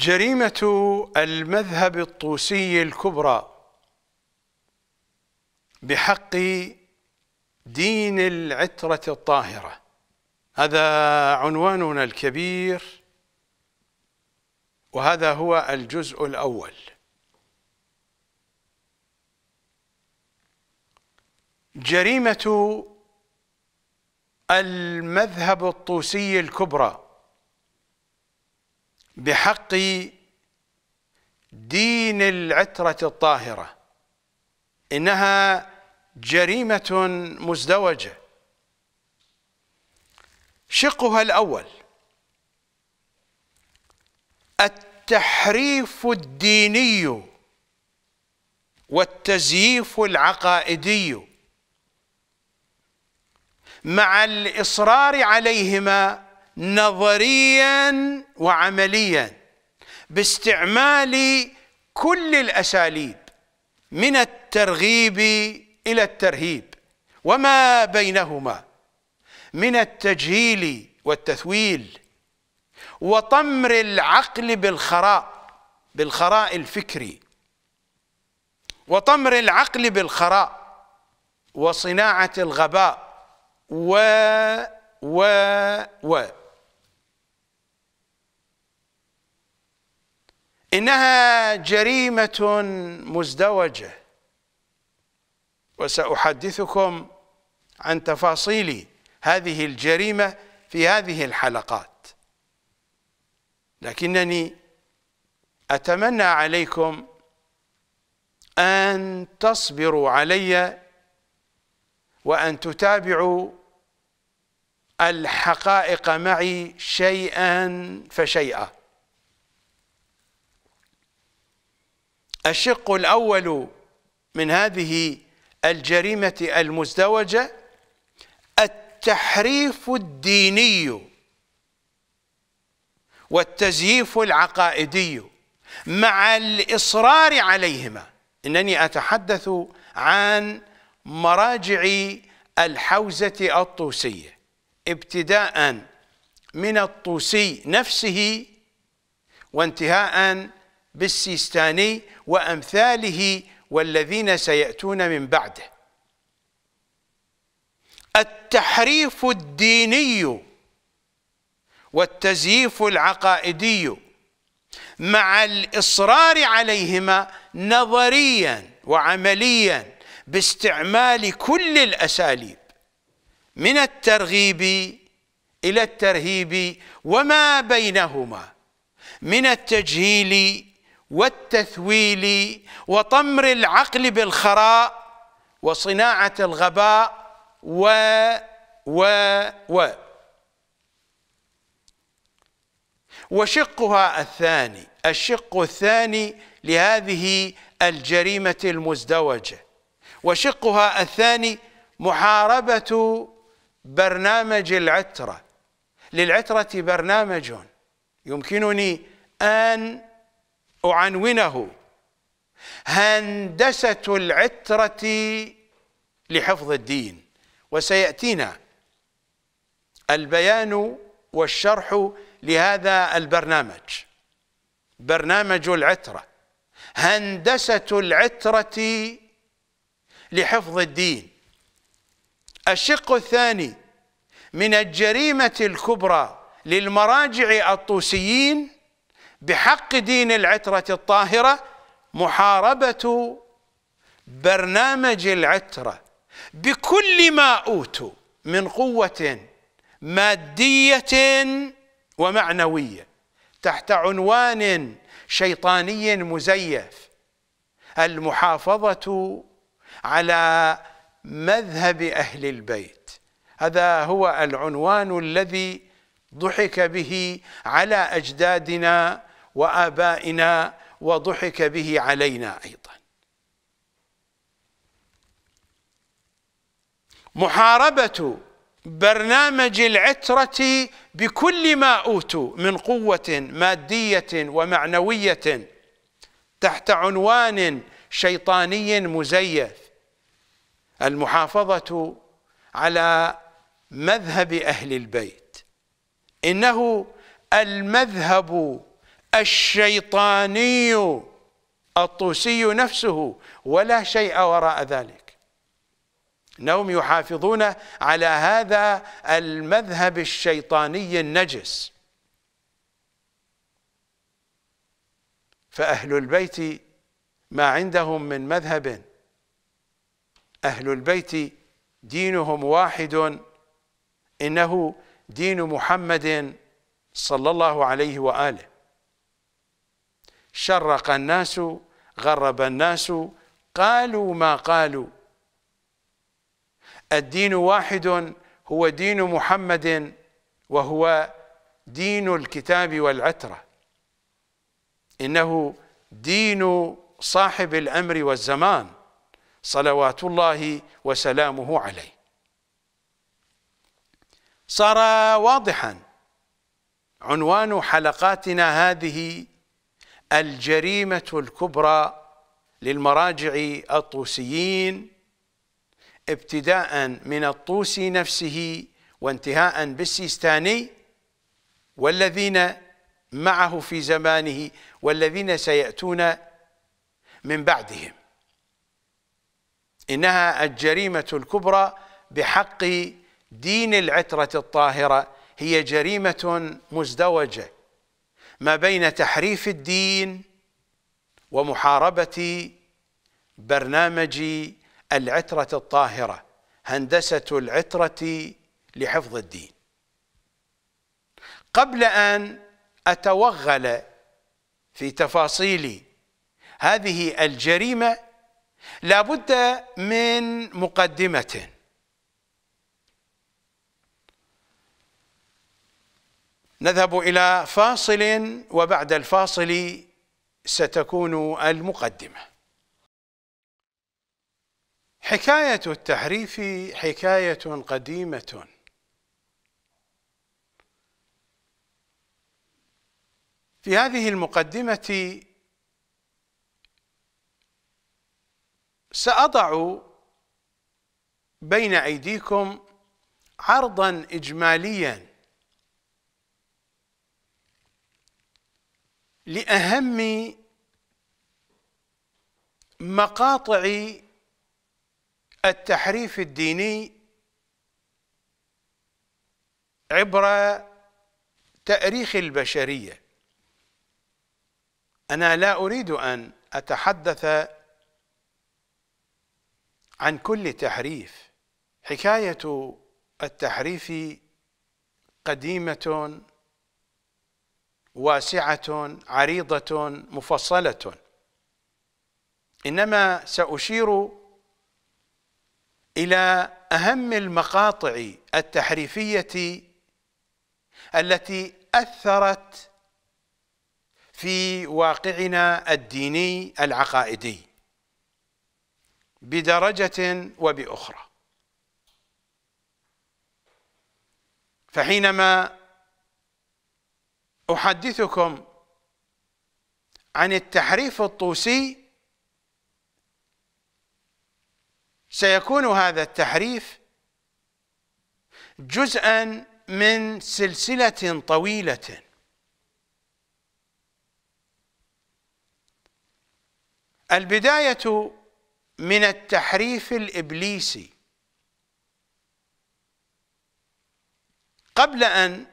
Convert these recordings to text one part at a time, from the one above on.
جريمة المذهب الطوسي الكبرى بحق دين العترة الطاهرة هذا عنواننا الكبير وهذا هو الجزء الأول جريمة المذهب الطوسي الكبرى بحق دين العترة الطاهرة إنها جريمة مزدوجة شقها الأول التحريف الديني والتزييف العقائدي مع الإصرار عليهما نظريا وعمليا باستعمال كل الاساليب من الترغيب الى الترهيب وما بينهما من التجهيل والتثويل وطمر العقل بالخراء بالخراء الفكري وطمر العقل بالخراء وصناعه الغباء و و و إنها جريمة مزدوجة وسأحدثكم عن تفاصيل هذه الجريمة في هذه الحلقات لكنني أتمنى عليكم أن تصبروا علي وأن تتابعوا الحقائق معي شيئا فشيئا الشق الأول من هذه الجريمة المزدوجة التحريف الديني والتزييف العقائدي مع الإصرار عليهما إنني أتحدث عن مراجع الحوزة الطوسية ابتداء من الطوسي نفسه وانتهاء بالسيستاني وأمثاله والذين سيأتون من بعده التحريف الديني والتزييف العقائدي مع الإصرار عليهما نظريا وعمليا باستعمال كل الأساليب من الترغيب إلى الترهيب وما بينهما من التجهيل والتثويل وطمر العقل بالخراء وصناعة الغباء و و و وشقها الثاني الشق الثاني لهذه الجريمة المزدوجة وشقها الثاني محاربة برنامج العترة للعترة برنامج يمكنني أن أعنونه هندسة العترة لحفظ الدين وسيأتينا البيان والشرح لهذا البرنامج برنامج العترة هندسة العترة لحفظ الدين الشق الثاني من الجريمة الكبرى للمراجع الطوسيين بحق دين العترة الطاهرة محاربة برنامج العترة بكل ما أوتوا من قوة مادية ومعنوية تحت عنوان شيطاني مزيف المحافظة على مذهب أهل البيت هذا هو العنوان الذي ضحك به على أجدادنا وآبائنا وضحك به علينا أيضا محاربة برنامج العترة بكل ما أوتوا من قوة مادية ومعنوية تحت عنوان شيطاني مزيف المحافظة على مذهب أهل البيت إنه المذهب الشيطاني الطوسي نفسه ولا شيء وراء ذلك انهم يحافظون على هذا المذهب الشيطاني النجس فاهل البيت ما عندهم من مذهب اهل البيت دينهم واحد انه دين محمد صلى الله عليه واله شرق الناس غرب الناس قالوا ما قالوا الدين واحد هو دين محمد وهو دين الكتاب والعترة إنه دين صاحب الأمر والزمان صلوات الله وسلامه عليه صار واضحا عنوان حلقاتنا هذه الجريمة الكبرى للمراجع الطوسيين ابتداء من الطوسي نفسه وانتهاء بالسيستاني والذين معه في زمانه والذين سيأتون من بعدهم إنها الجريمة الكبرى بحق دين العترة الطاهرة هي جريمة مزدوجة ما بين تحريف الدين ومحاربة برنامج العترة الطاهرة هندسة العترة لحفظ الدين قبل أن أتوغل في تفاصيل هذه الجريمة لابد من مقدمة نذهب إلى فاصل وبعد الفاصل ستكون المقدمة حكاية التحريف حكاية قديمة في هذه المقدمة سأضع بين أيديكم عرضا إجماليا لأهم مقاطع التحريف الديني عبر تاريخ البشريه انا لا اريد ان اتحدث عن كل تحريف حكايه التحريف قديمه واسعه عريضه مفصله انما ساشير الى اهم المقاطع التحريفيه التي اثرت في واقعنا الديني العقائدي بدرجه وباخرى فحينما احدثكم عن التحريف الطوسي سيكون هذا التحريف جزءا من سلسله طويله البدايه من التحريف الابليسي قبل ان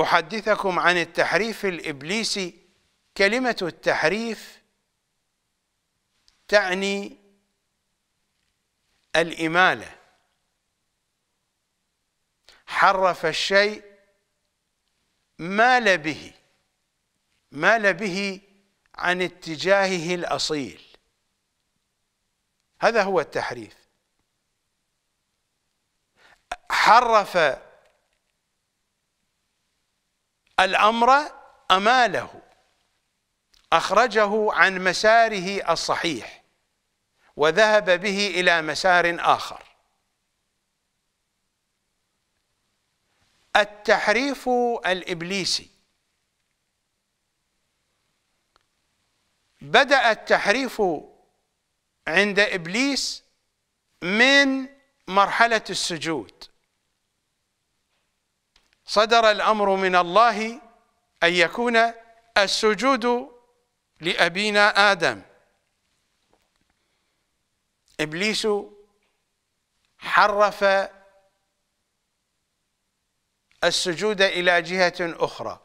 أحدثكم عن التحريف الإبليسي كلمة التحريف تعني الإمالة حرف الشيء مال به مال به عن اتجاهه الأصيل هذا هو التحريف حرف الأمر أماله أخرجه عن مساره الصحيح وذهب به إلى مسار آخر التحريف الإبليسي بدأ التحريف عند إبليس من مرحلة السجود صدر الأمر من الله أن يكون السجود لأبينا آدم إبليس حرف السجود إلى جهة أخرى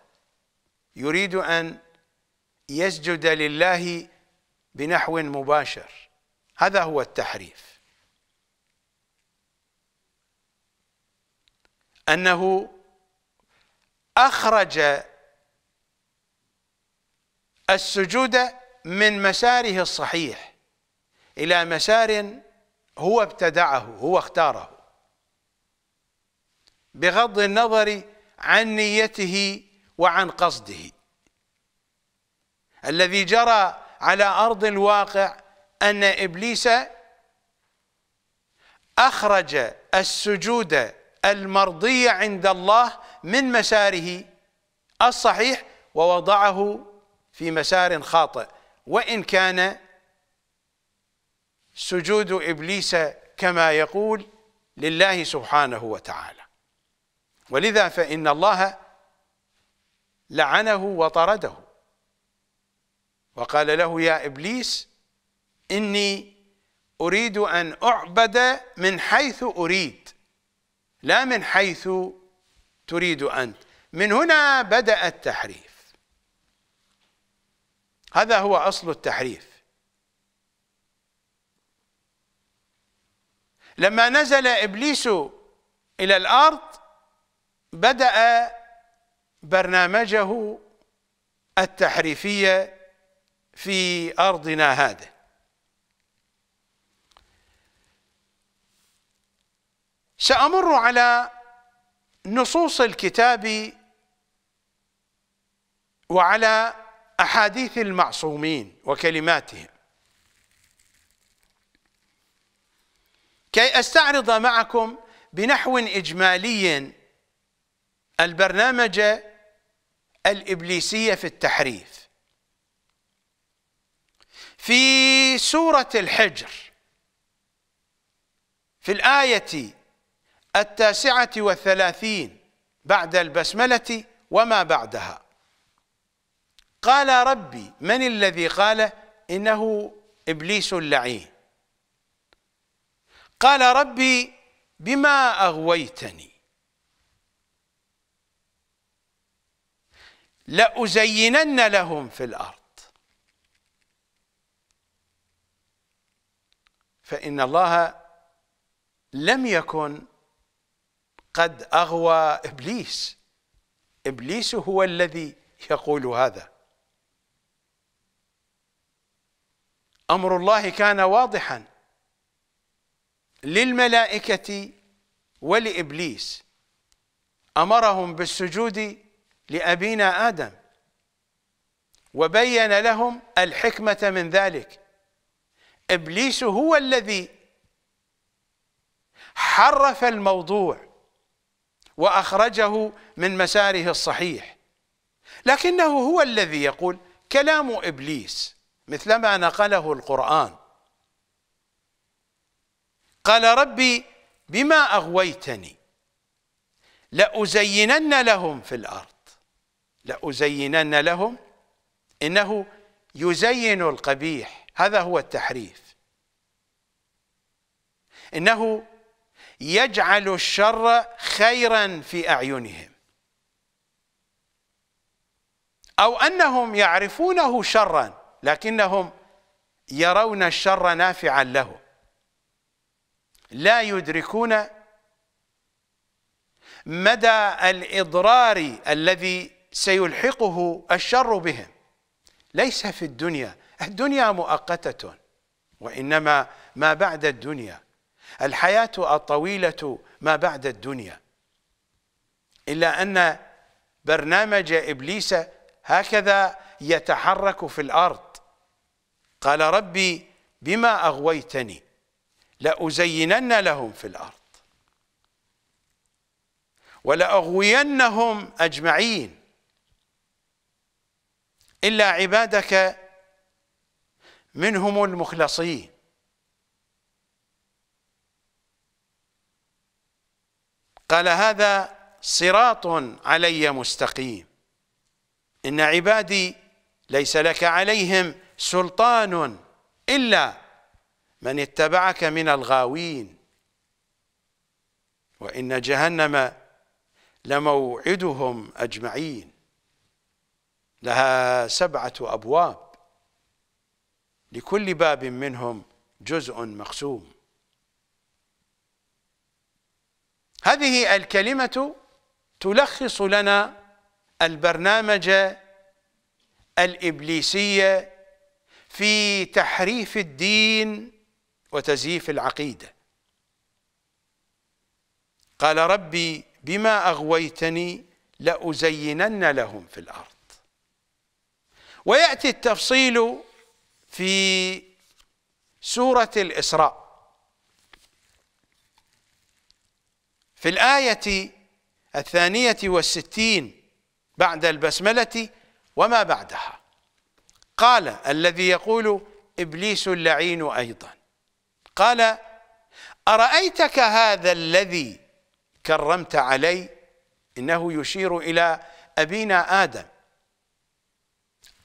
يريد أن يسجد لله بنحو مباشر هذا هو التحريف أنه أخرج السجود من مساره الصحيح إلى مسار هو ابتدعه هو اختاره بغض النظر عن نيته وعن قصده الذي جرى على أرض الواقع أن إبليس أخرج السجود المرضي عند الله من مساره الصحيح ووضعه في مسار خاطئ وإن كان سجود إبليس كما يقول لله سبحانه وتعالى ولذا فإن الله لعنه وطرده وقال له يا إبليس إني أريد أن أعبد من حيث أريد لا من حيث تريد أنت من هنا بدأ التحريف هذا هو أصل التحريف لما نزل إبليس إلى الأرض بدأ برنامجه التحريفية في أرضنا هذه سأمر على نصوص الكتاب وعلى احاديث المعصومين وكلماتهم كي استعرض معكم بنحو اجمالي البرنامج الابليسيه في التحريف في سوره الحجر في الايه التاسعة والثلاثين بعد البسملة وما بعدها قال ربي من الذي قال إنه إبليس اللعين قال ربي بما أغويتني لأزينن لهم في الأرض فإن الله لم يكن قد اغوى ابليس ابليس هو الذي يقول هذا امر الله كان واضحا للملائكه ولابليس امرهم بالسجود لابينا ادم وبين لهم الحكمه من ذلك ابليس هو الذي حرف الموضوع واخرجه من مساره الصحيح لكنه هو الذي يقول كلام ابليس مثلما نقله القران قال ربي بما اغويتني لازينن لهم في الارض لازينن لهم انه يزين القبيح هذا هو التحريف انه يجعل الشر خيرا في أعينهم أو أنهم يعرفونه شرا لكنهم يرون الشر نافعا له لا يدركون مدى الإضرار الذي سيلحقه الشر بهم ليس في الدنيا الدنيا مؤقتة وإنما ما بعد الدنيا الحياة الطويلة ما بعد الدنيا إلا أن برنامج إبليس هكذا يتحرك في الأرض قال ربي بما أغويتني لأزينن لهم في الأرض ولأغوينهم أجمعين إلا عبادك منهم المخلصين قال هذا صراط علي مستقيم إن عبادي ليس لك عليهم سلطان إلا من اتبعك من الغاوين وإن جهنم لموعدهم أجمعين لها سبعة أبواب لكل باب منهم جزء مقسوم هذه الكلمة تلخص لنا البرنامج الإبليسية في تحريف الدين وتزييف العقيدة قال ربي بما أغويتني لأزينن لهم في الأرض ويأتي التفصيل في سورة الإسراء في الآية الثانية والستين بعد البسملة وما بعدها قال الذي يقول إبليس اللعين أيضا قال أرأيتك هذا الذي كرمت علي إنه يشير إلى أبينا آدم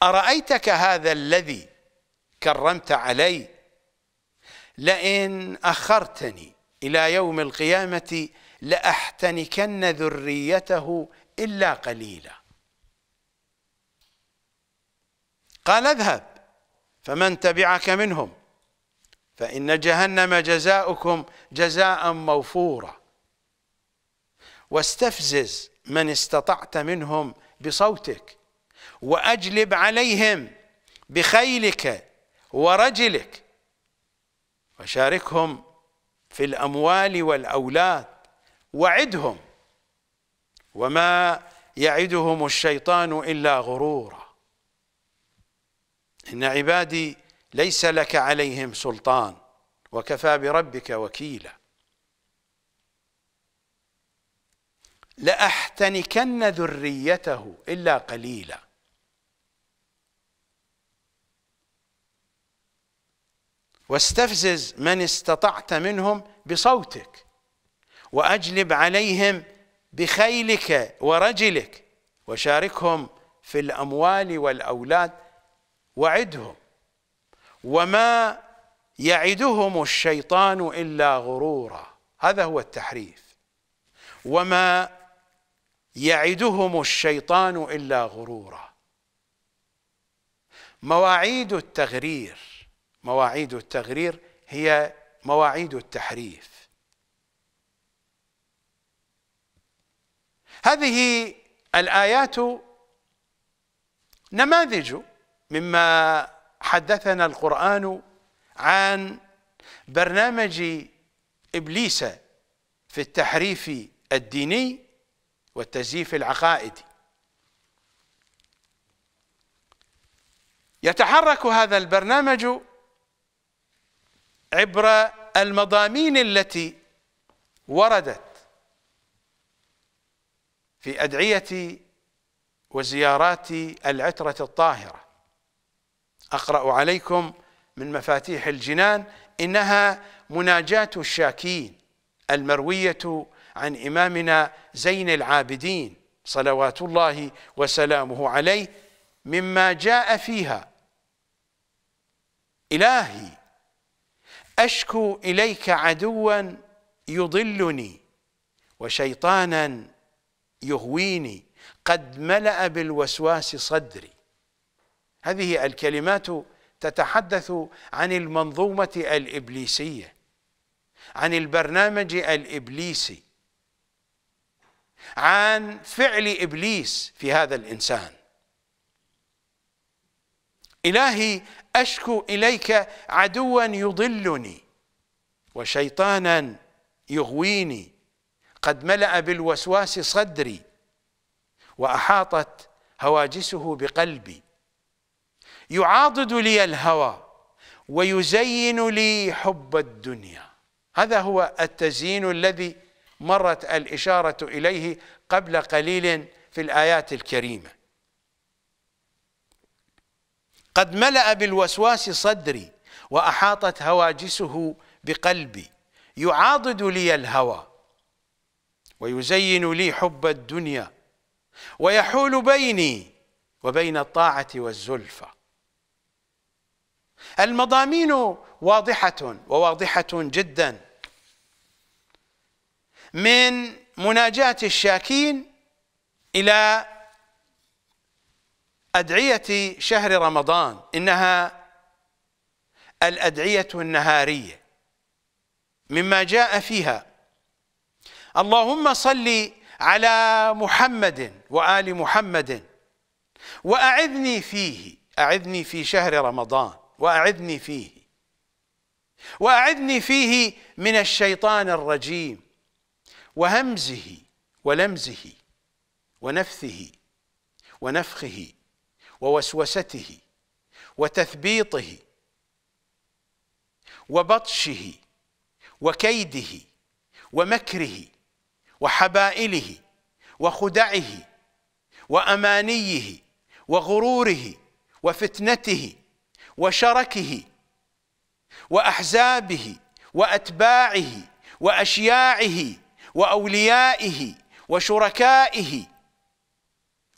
أرأيتك هذا الذي كرمت علي لئن أخرتني إلى يوم القيامة لأحتنكن ذريته إلا قليلا قال اذهب فمن تبعك منهم فإن جهنم جزاؤكم جزاء موفورا واستفزز من استطعت منهم بصوتك وأجلب عليهم بخيلك ورجلك وشاركهم في الأموال والأولاد وعدهم وما يعدهم الشيطان إلا غرورا إن عبادي ليس لك عليهم سلطان وكفى بربك وكيلا لأحتنكن ذريته إلا قليلا واستفزز من استطعت منهم بصوتك واجلب عليهم بخيلك ورجلك وشاركهم في الاموال والاولاد وعدهم وما يعدهم الشيطان الا غرورا هذا هو التحريف وما يعدهم الشيطان الا غرورا مواعيد التغرير مواعيد التغرير هي مواعيد التحريف هذه الآيات نماذج مما حدثنا القرآن عن برنامج إبليس في التحريف الديني والتزييف العقائدي يتحرك هذا البرنامج عبر المضامين التي وردت في أدعية وزيارات العترة الطاهرة أقرأ عليكم من مفاتيح الجنان إنها مناجاة الشاكين المروية عن إمامنا زين العابدين صلوات الله وسلامه عليه مما جاء فيها إلهي أشكو إليك عدوا يضلني وشيطانا يغويني قد ملأ بالوسواس صدري هذه الكلمات تتحدث عن المنظومة الإبليسية عن البرنامج الإبليسي عن فعل إبليس في هذا الإنسان إلهي أشكو إليك عدوا يضلني وشيطانا يغويني قد ملأ بالوسواس صدري وأحاطت هواجسه بقلبي يعاضد لي الهوى ويزين لي حب الدنيا هذا هو التزيين الذي مرت الإشارة إليه قبل قليل في الآيات الكريمة قد ملأ بالوسواس صدري وأحاطت هواجسه بقلبي يعاضد لي الهوى ويزين لي حب الدنيا ويحول بيني وبين الطاعة والزلفى المضامين واضحة وواضحة جدا من مناجاة الشاكين إلى أدعية شهر رمضان إنها الأدعية النهارية مما جاء فيها اللهم صل على محمد وآل محمد وأعذني فيه أعذني في شهر رمضان وأعذني فيه وأعذني فيه من الشيطان الرجيم وهمزه ولمزه ونفثه ونفخه ووسوسته وتثبيطه وبطشه وكيده ومكره وحبائله وخدعه وامانيه وغروره وفتنته وشركه واحزابه واتباعه واشياعه واوليائه وشركائه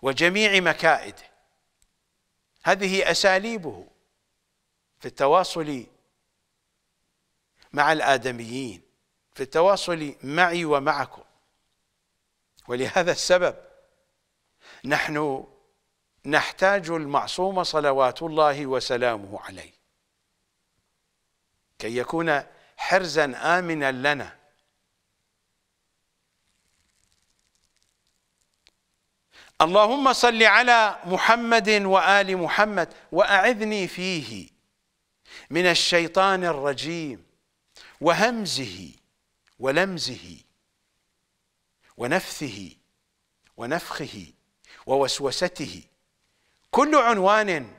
وجميع مكائده هذه اساليبه في التواصل مع الادميين في التواصل معي ومعكم ولهذا السبب نحن نحتاج المعصوم صلوات الله وسلامه عليه كي يكون حرزا آمنا لنا اللهم صل على محمد وآل محمد وأعذني فيه من الشيطان الرجيم وهمزه ولمزه ونفثه ونفخه ووسوسته كل عنوان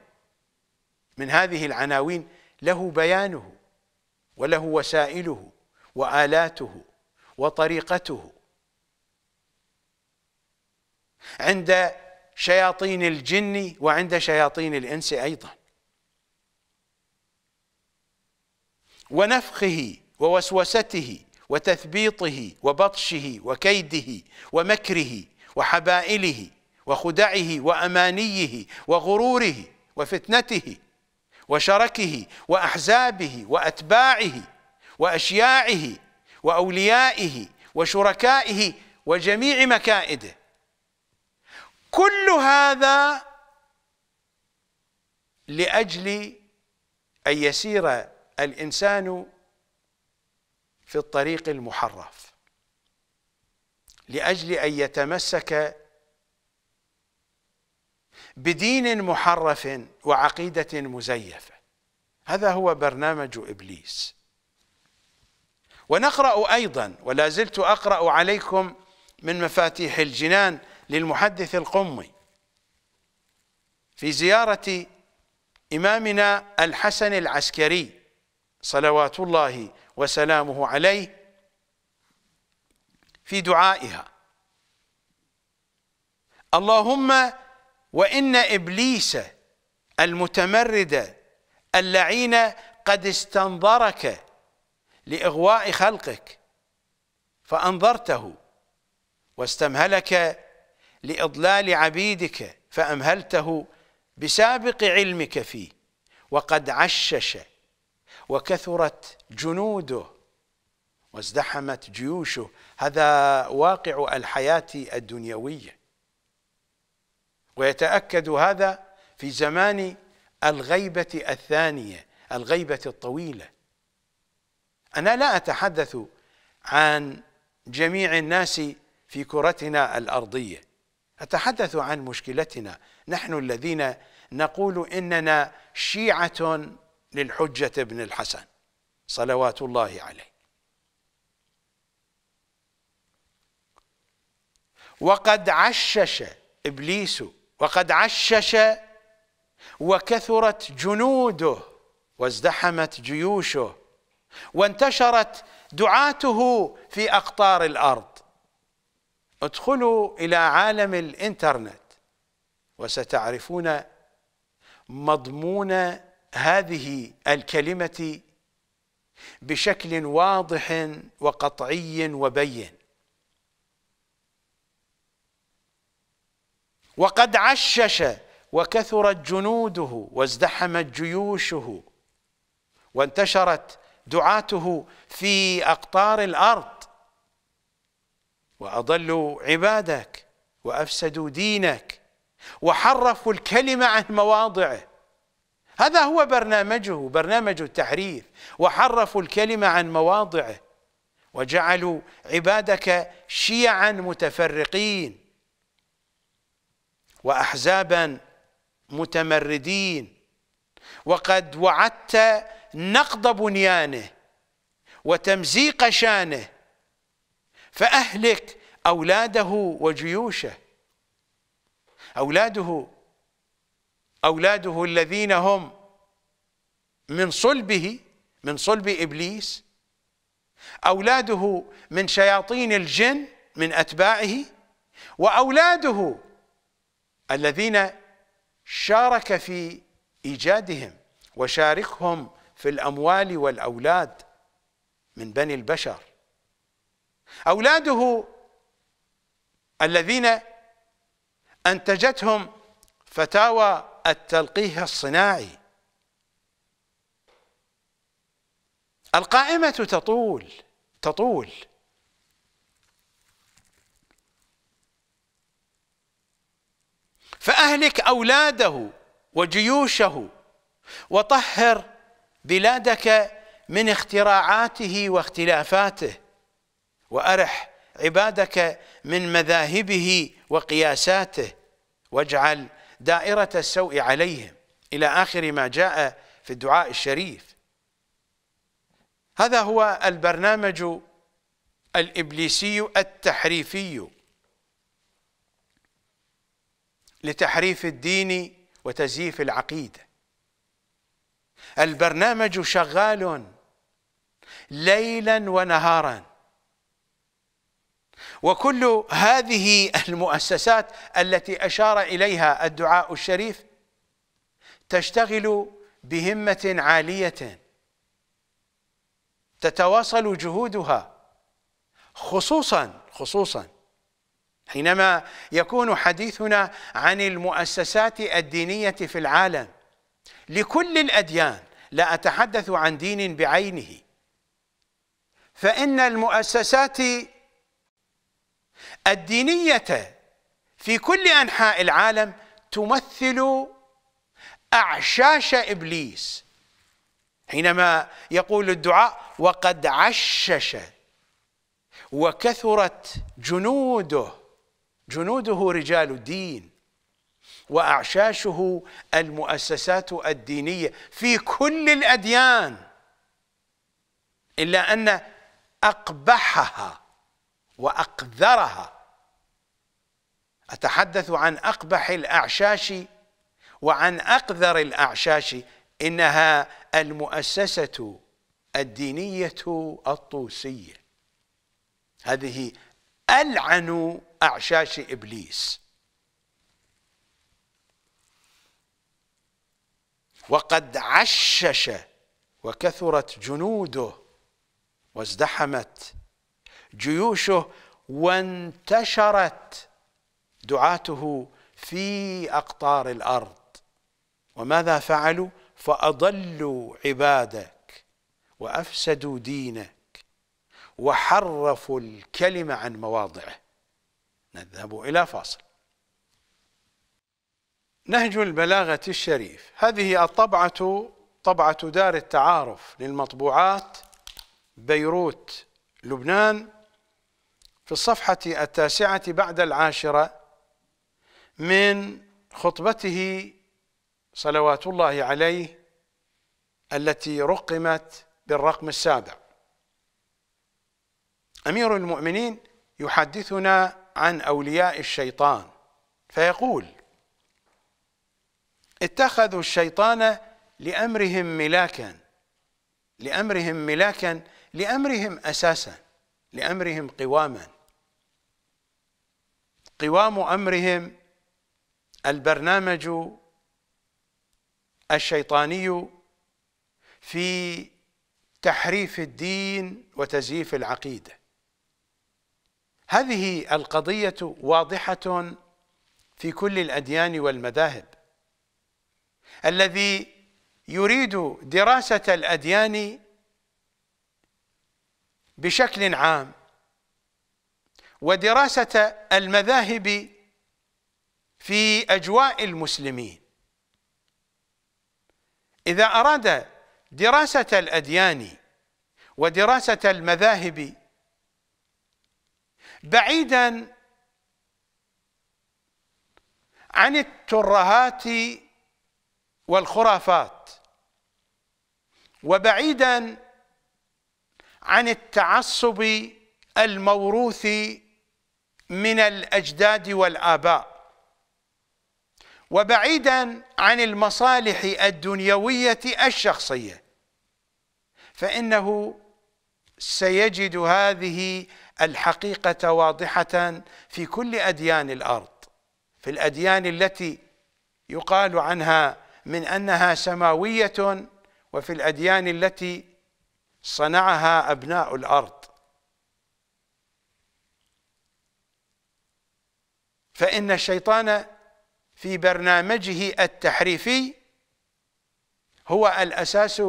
من هذه العناوين له بيانه وله وسائله والاته وطريقته عند شياطين الجن وعند شياطين الانس ايضا ونفخه ووسوسته وتثبيطه وبطشه وكيده ومكره وحبائله وخدعه وامانيه وغروره وفتنته وشركه واحزابه واتباعه واشياعه واوليائه وشركائه وجميع مكائده كل هذا لاجل ان يسير الانسان في الطريق المحرف لاجل ان يتمسك بدين محرف وعقيده مزيفه هذا هو برنامج ابليس ونقرا ايضا ولا زلت اقرا عليكم من مفاتيح الجنان للمحدث القمي في زياره امامنا الحسن العسكري صلوات الله وسلامه عليه في دعائها اللهم وإن إبليس المتمرد اللعين قد استنظرك لإغواء خلقك فأنظرته واستمهلك لإضلال عبيدك فأمهلته بسابق علمك فيه وقد عشش وكثرت جنوده وازدحمت جيوشه هذا واقع الحياة الدنيوية ويتأكد هذا في زمان الغيبة الثانية الغيبة الطويلة أنا لا أتحدث عن جميع الناس في كرتنا الأرضية أتحدث عن مشكلتنا نحن الذين نقول إننا شيعة للحجة بن الحسن صلوات الله عليه وقد عشش إبليس وقد عشش وكثرت جنوده وازدحمت جيوشه وانتشرت دعاته في أقطار الأرض ادخلوا إلى عالم الإنترنت وستعرفون مضمون هذه الكلمة بشكل واضح وقطعي وبين وقد عشش وكثرت جنوده وازدحمت جيوشه وانتشرت دعاته في أقطار الأرض وأضلوا عبادك وأفسدوا دينك وحرفوا الكلمة عن مواضعه هذا هو برنامجه برنامج التحريف وحرفوا الكلمة عن مواضعه وجعلوا عبادك شيعا متفرقين وأحزابا متمردين وقد وعدت نقض بنيانه وتمزيق شانه فأهلك أولاده وجيوشه أولاده أولاده الذين هم من صلبه من صلب إبليس أولاده من شياطين الجن من أتباعه وأولاده الذين شارك في إيجادهم وشاركهم في الأموال والأولاد من بني البشر أولاده الذين أنتجتهم فتاوى التلقيح الصناعي القائمة تطول تطول فأهلك أولاده وجيوشه وطهر بلادك من اختراعاته واختلافاته وأرح عبادك من مذاهبه وقياساته واجعل دائرة السوء عليهم إلى آخر ما جاء في الدعاء الشريف هذا هو البرنامج الإبليسي التحريفي لتحريف الدين وتزييف العقيدة البرنامج شغال ليلا ونهارا وكل هذه المؤسسات التي أشار إليها الدعاء الشريف تشتغل بهمة عالية تتواصل جهودها خصوصا خصوصا حينما يكون حديثنا عن المؤسسات الدينية في العالم لكل الأديان لا أتحدث عن دين بعينه فإن المؤسسات الدينية في كل أنحاء العالم تمثل أعشاش إبليس حينما يقول الدعاء وقد عشش وكثرت جنوده جنوده رجال الدين وأعشاشه المؤسسات الدينية في كل الأديان إلا أن أقبحها وأقذرها أتحدث عن أقبح الأعشاش وعن أقذر الأعشاش إنها المؤسسة الدينية الطوسية هذه ألعن أعشاش إبليس وقد عشش وكثرت جنوده وازدحمت جيوشه وانتشرت دعاته في اقطار الارض وماذا فعلوا فاضلوا عبادك وافسدوا دينك وحرفوا الكلمه عن مواضعه نذهب الى فاصل نهج البلاغه الشريف هذه الطبعه طبعه دار التعارف للمطبوعات بيروت لبنان في الصفحه التاسعه بعد العاشره من خطبته صلوات الله عليه التي رقمت بالرقم السابع امير المؤمنين يحدثنا عن اولياء الشيطان فيقول اتخذوا الشيطان لامرهم ملاكا لامرهم ملاكا لامرهم اساسا لامرهم قواما قوام امرهم البرنامج الشيطاني في تحريف الدين وتزييف العقيده هذه القضيه واضحه في كل الاديان والمذاهب الذي يريد دراسه الاديان بشكل عام ودراسه المذاهب في أجواء المسلمين إذا أراد دراسة الأديان ودراسة المذاهب بعيدا عن الترهات والخرافات وبعيدا عن التعصب الموروث من الأجداد والآباء وبعيدا عن المصالح الدنيويه الشخصيه فانه سيجد هذه الحقيقه واضحه في كل اديان الارض في الاديان التي يقال عنها من انها سماويه وفي الاديان التي صنعها ابناء الارض فان الشيطان في برنامجه التحريفي هو الأساس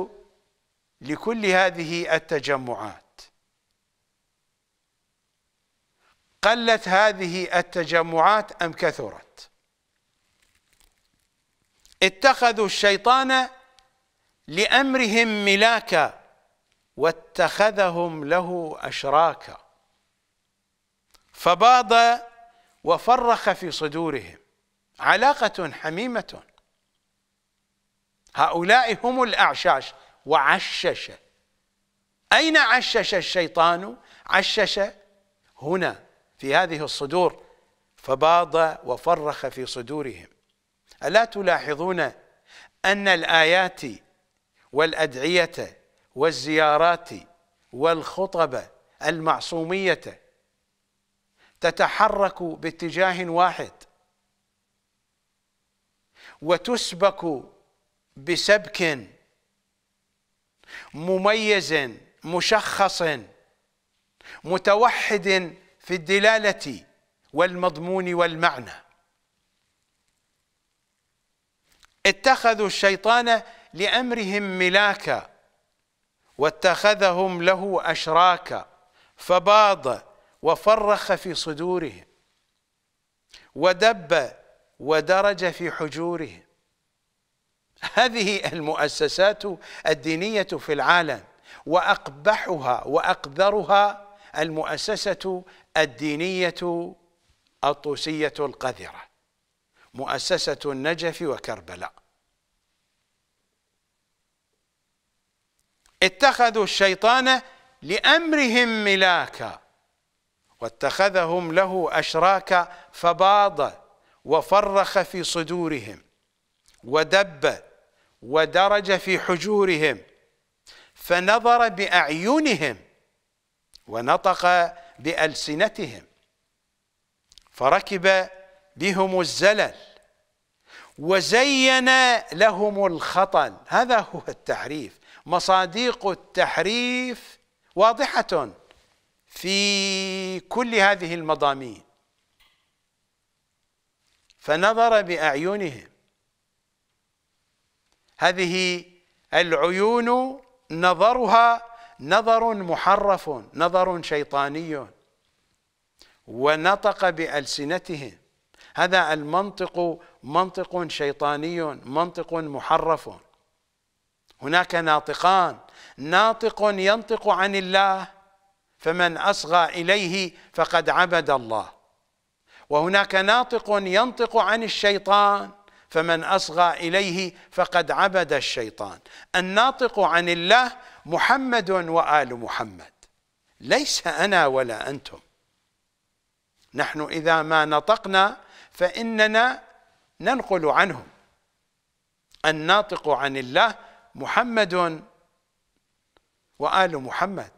لكل هذه التجمعات قلت هذه التجمعات أم كثرت اتخذوا الشيطان لأمرهم ملاكا واتخذهم له أشراكا فباض وفرخ في صدورهم علاقة حميمة هؤلاء هم الأعشاش وعشش أين عشش الشيطان عشش هنا في هذه الصدور فباض وفرخ في صدورهم ألا تلاحظون أن الآيات والأدعية والزيارات والخطب المعصومية تتحرك باتجاه واحد وتسبك بسبك مميز مشخص متوحد في الدلاله والمضمون والمعنى اتخذوا الشيطان لامرهم ملاكا واتخذهم له اشراكا فباض وفرخ في صدورهم ودب ودرج في حجورهم هذه المؤسسات الدينية في العالم وأقبحها وأقذرها المؤسسة الدينية الطوسية القذرة مؤسسة النجف وكربلاء اتخذوا الشيطان لأمرهم ملاكا واتخذهم له أشراكا فباض وفرخ في صدورهم ودب ودرج في حجورهم فنظر باعينهم ونطق بالسنتهم فركب بهم الزلل وزين لهم الخطل هذا هو التحريف مصادق التحريف واضحه في كل هذه المضامين فنظر بأعينهم هذه العيون نظرها نظر محرف نظر شيطاني ونطق بألسنتهم هذا المنطق منطق شيطاني منطق محرف هناك ناطقان ناطق ينطق عن الله فمن أصغى إليه فقد عبد الله وهناك ناطق ينطق عن الشيطان فمن اصغى اليه فقد عبد الشيطان الناطق عن الله محمد وال محمد ليس انا ولا انتم نحن اذا ما نطقنا فاننا ننقل عنهم الناطق عن الله محمد وال محمد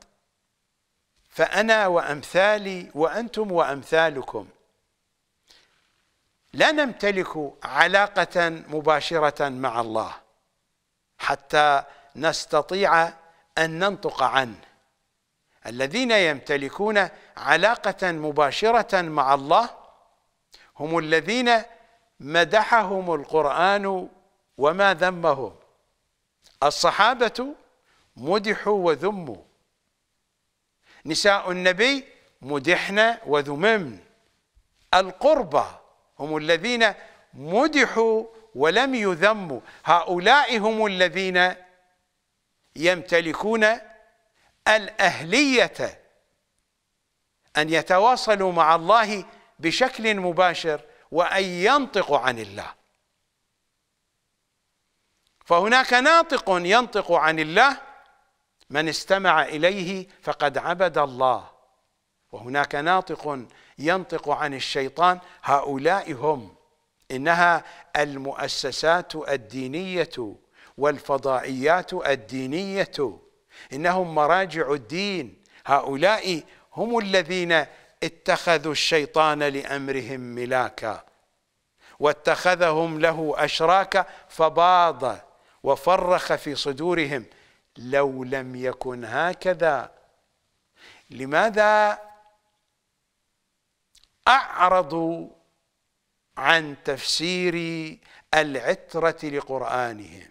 فانا وامثالي وانتم وامثالكم لا نمتلك علاقة مباشرة مع الله حتى نستطيع أن ننطق عنه الذين يمتلكون علاقة مباشرة مع الله هم الذين مدحهم القرآن وما ذمهم الصحابة مدحوا وذموا نساء النبي مدحن وذممن القربى هم الذين مدحوا ولم يذموا هؤلاء هم الذين يمتلكون الأهلية أن يتواصلوا مع الله بشكل مباشر وأن ينطقوا عن الله فهناك ناطق ينطق عن الله من استمع إليه فقد عبد الله وهناك ناطق ينطق عن الشيطان هؤلاء هم انها المؤسسات الدينيه والفضائيات الدينيه انهم مراجع الدين هؤلاء هم الذين اتخذوا الشيطان لامرهم ملاكا واتخذهم له اشراكا فباض وفرخ في صدورهم لو لم يكن هكذا لماذا أعرضوا عن تفسير العترة لقرآنهم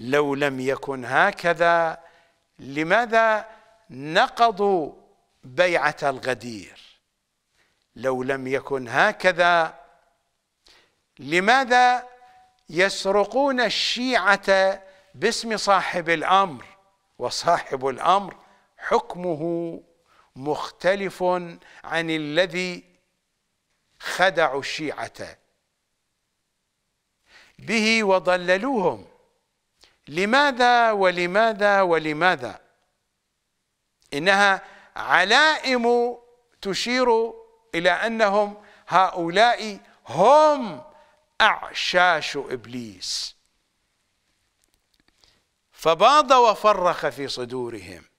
لو لم يكن هكذا لماذا نقضوا بيعة الغدير لو لم يكن هكذا لماذا يسرقون الشيعة باسم صاحب الأمر وصاحب الأمر حكمه مختلف عن الذي خدعوا الشيعه به وضللوهم لماذا ولماذا ولماذا انها علائم تشير الى انهم هؤلاء هم اعشاش ابليس فباض وفرخ في صدورهم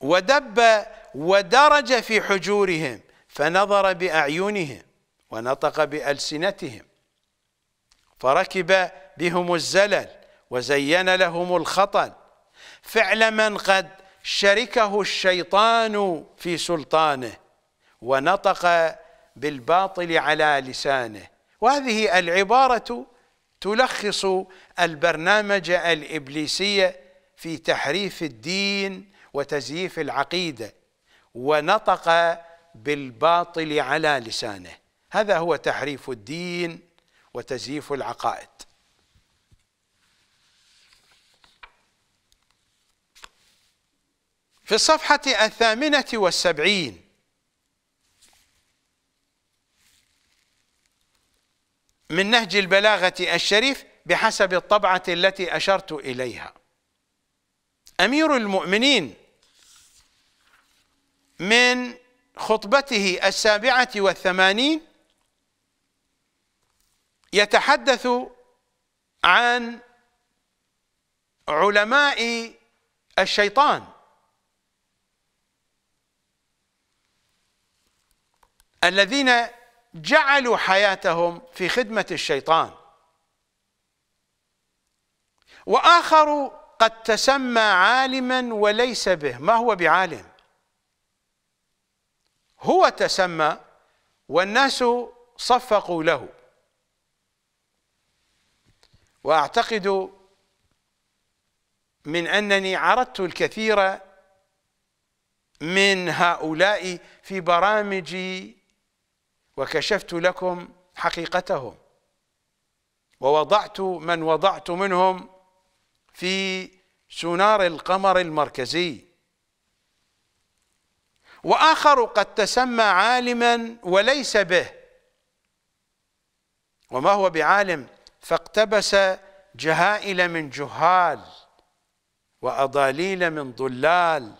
ودب ودرج في حجورهم فنظر بأعينهم ونطق بألسنتهم فركب بهم الزلل وزين لهم الخطل فعل من قد شركه الشيطان في سلطانه ونطق بالباطل على لسانه وهذه العبارة تلخص البرنامج الإبليسي في تحريف الدين وتزييف العقيدة ونطق بالباطل على لسانه هذا هو تحريف الدين وتزييف العقائد في الصفحة الثامنة والسبعين من نهج البلاغة الشريف بحسب الطبعة التي أشرت إليها أمير المؤمنين من خطبته السابعة والثمانين يتحدث عن علماء الشيطان الذين جعلوا حياتهم في خدمة الشيطان وآخر قد تسمى عالما وليس به ما هو بعالم هو تسمى والناس صفقوا له واعتقد من انني عرضت الكثير من هؤلاء في برامجي وكشفت لكم حقيقتهم ووضعت من وضعت منهم في سونار القمر المركزي وآخر قد تسمى عالما وليس به وما هو بعالم فاقتبس جهائل من جهال وأضاليل من ضلال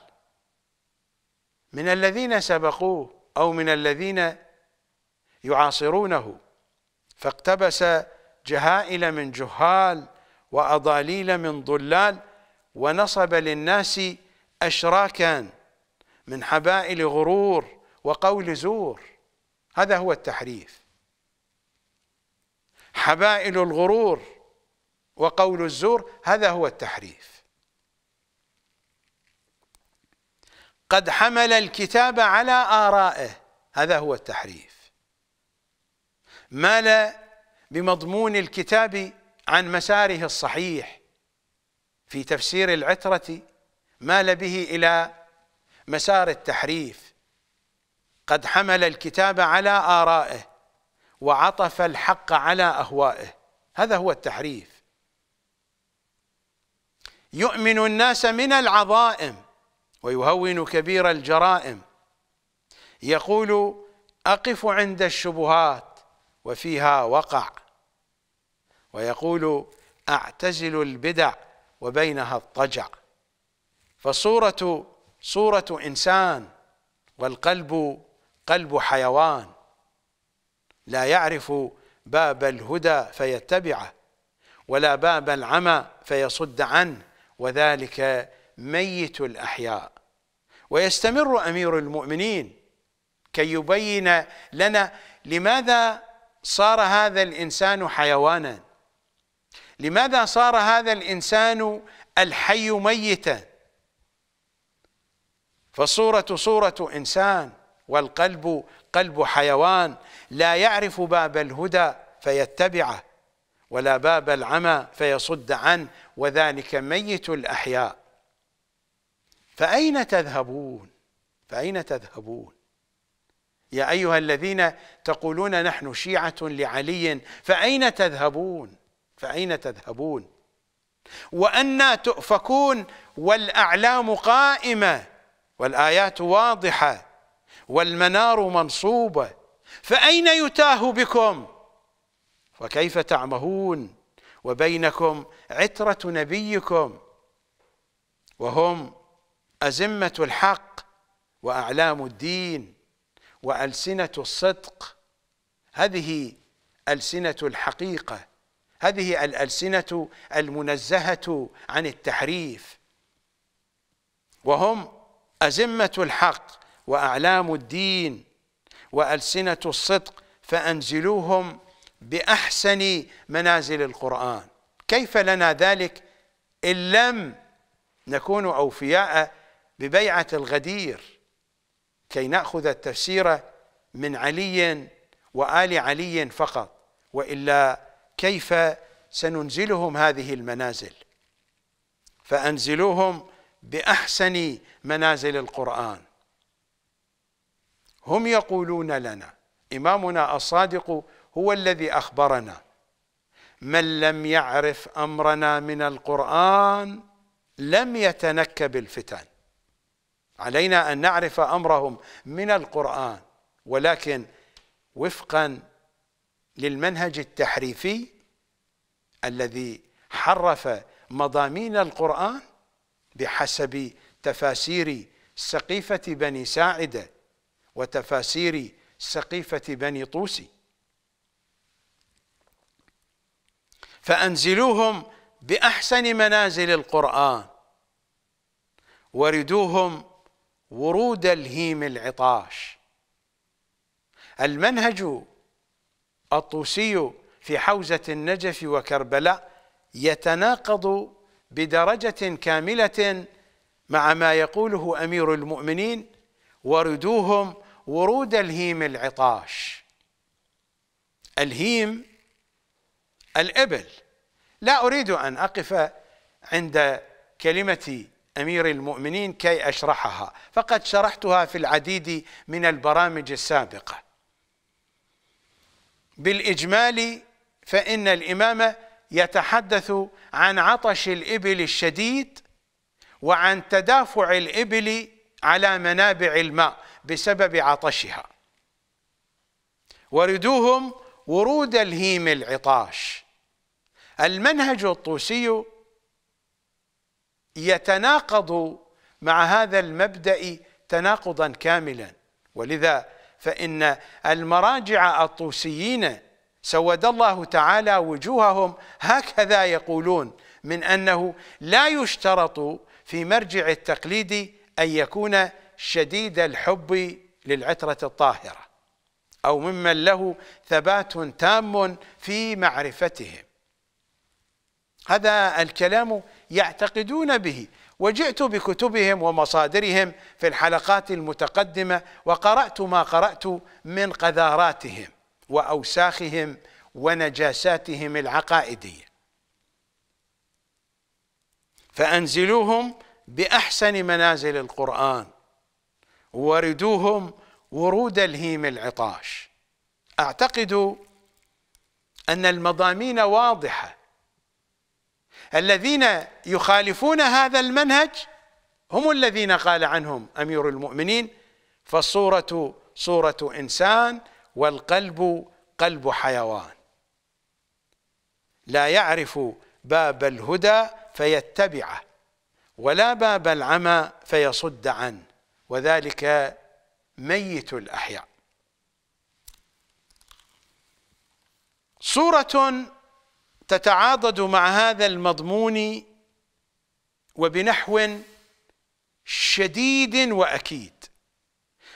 من الذين سبقوه أو من الذين يعاصرونه فاقتبس جهائل من جهال وأضاليل من ضلال ونصب للناس أشراكاً من حبائل غرور وقول زور هذا هو التحريف حبائل الغرور وقول الزور هذا هو التحريف قد حمل الكتاب على آرائه هذا هو التحريف مال بمضمون الكتاب عن مساره الصحيح في تفسير العترة مال به إلى مسار التحريف قد حمل الكتاب على آرائه وعطف الحق على أهوائه هذا هو التحريف يؤمن الناس من العظائم ويهون كبير الجرائم يقول أقف عند الشبهات وفيها وقع ويقول أعتزل البدع وبينها اضطجع فصورة صورة إنسان والقلب قلب حيوان لا يعرف باب الهدى فيتبعه ولا باب العمى فيصد عنه وذلك ميت الأحياء ويستمر أمير المؤمنين كي يبين لنا لماذا صار هذا الإنسان حيوانا لماذا صار هذا الإنسان الحي ميتا فالصورة صورة إنسان والقلب قلب حيوان لا يعرف باب الهدى فيتبعه ولا باب العمى فيصد عنه وذلك ميت الأحياء فأين تذهبون فأين تذهبون يا أيها الذين تقولون نحن شيعة لعلي فأين تذهبون فأين تذهبون وأنا تؤفكون والأعلام قائمة والآيات واضحة والمنار منصوبة فأين يتاه بكم وكيف تعمهون وبينكم عترة نبيكم وهم أزمة الحق وأعلام الدين وألسنة الصدق هذه ألسنة الحقيقة هذه الألسنة المنزهة عن التحريف وهم أزمة الحق وأعلام الدين وألسنة الصدق فأنزلوهم بأحسن منازل القرآن كيف لنا ذلك إن لم نكون أوفياء ببيعة الغدير كي نأخذ التفسير من علي وآل علي فقط وإلا كيف سننزلهم هذه المنازل فأنزلوهم باحسن منازل القران هم يقولون لنا امامنا الصادق هو الذي اخبرنا من لم يعرف امرنا من القران لم يتنك بالفتن علينا ان نعرف امرهم من القران ولكن وفقا للمنهج التحريفي الذي حرف مضامين القران بحسب تفاسير سقيفة بني ساعدة وتفاسير سقيفة بني طوسي فأنزلوهم بأحسن منازل القرآن وردوهم ورود الهيم العطاش المنهج الطوسي في حوزة النجف وكربلاء يتناقض بدرجة كاملة مع ما يقوله أمير المؤمنين وردوهم ورود الهيم العطاش الهيم الإبل لا أريد أن أقف عند كلمة أمير المؤمنين كي أشرحها فقد شرحتها في العديد من البرامج السابقة بالإجمال فإن الإمامة يتحدث عن عطش الإبل الشديد وعن تدافع الإبل على منابع الماء بسبب عطشها وردوهم ورود الهيم العطاش المنهج الطوسي يتناقض مع هذا المبدأ تناقضا كاملا ولذا فإن المراجع الطوسيين سود الله تعالى وجوههم هكذا يقولون من انه لا يشترط في مرجع التقليد ان يكون شديد الحب للعتره الطاهره او ممن له ثبات تام في معرفتهم هذا الكلام يعتقدون به وجئت بكتبهم ومصادرهم في الحلقات المتقدمه وقرات ما قرات من قذاراتهم واوساخهم ونجاساتهم العقائديه فانزلوهم باحسن منازل القران وردوهم ورود الهيم العطاش اعتقد ان المضامين واضحه الذين يخالفون هذا المنهج هم الذين قال عنهم امير المؤمنين فالصوره صوره انسان والقلب قلب حيوان لا يعرف باب الهدى فيتبعه ولا باب العمى فيصد عنه وذلك ميت الأحياء صورة تتعاضد مع هذا المضمون وبنحو شديد وأكيد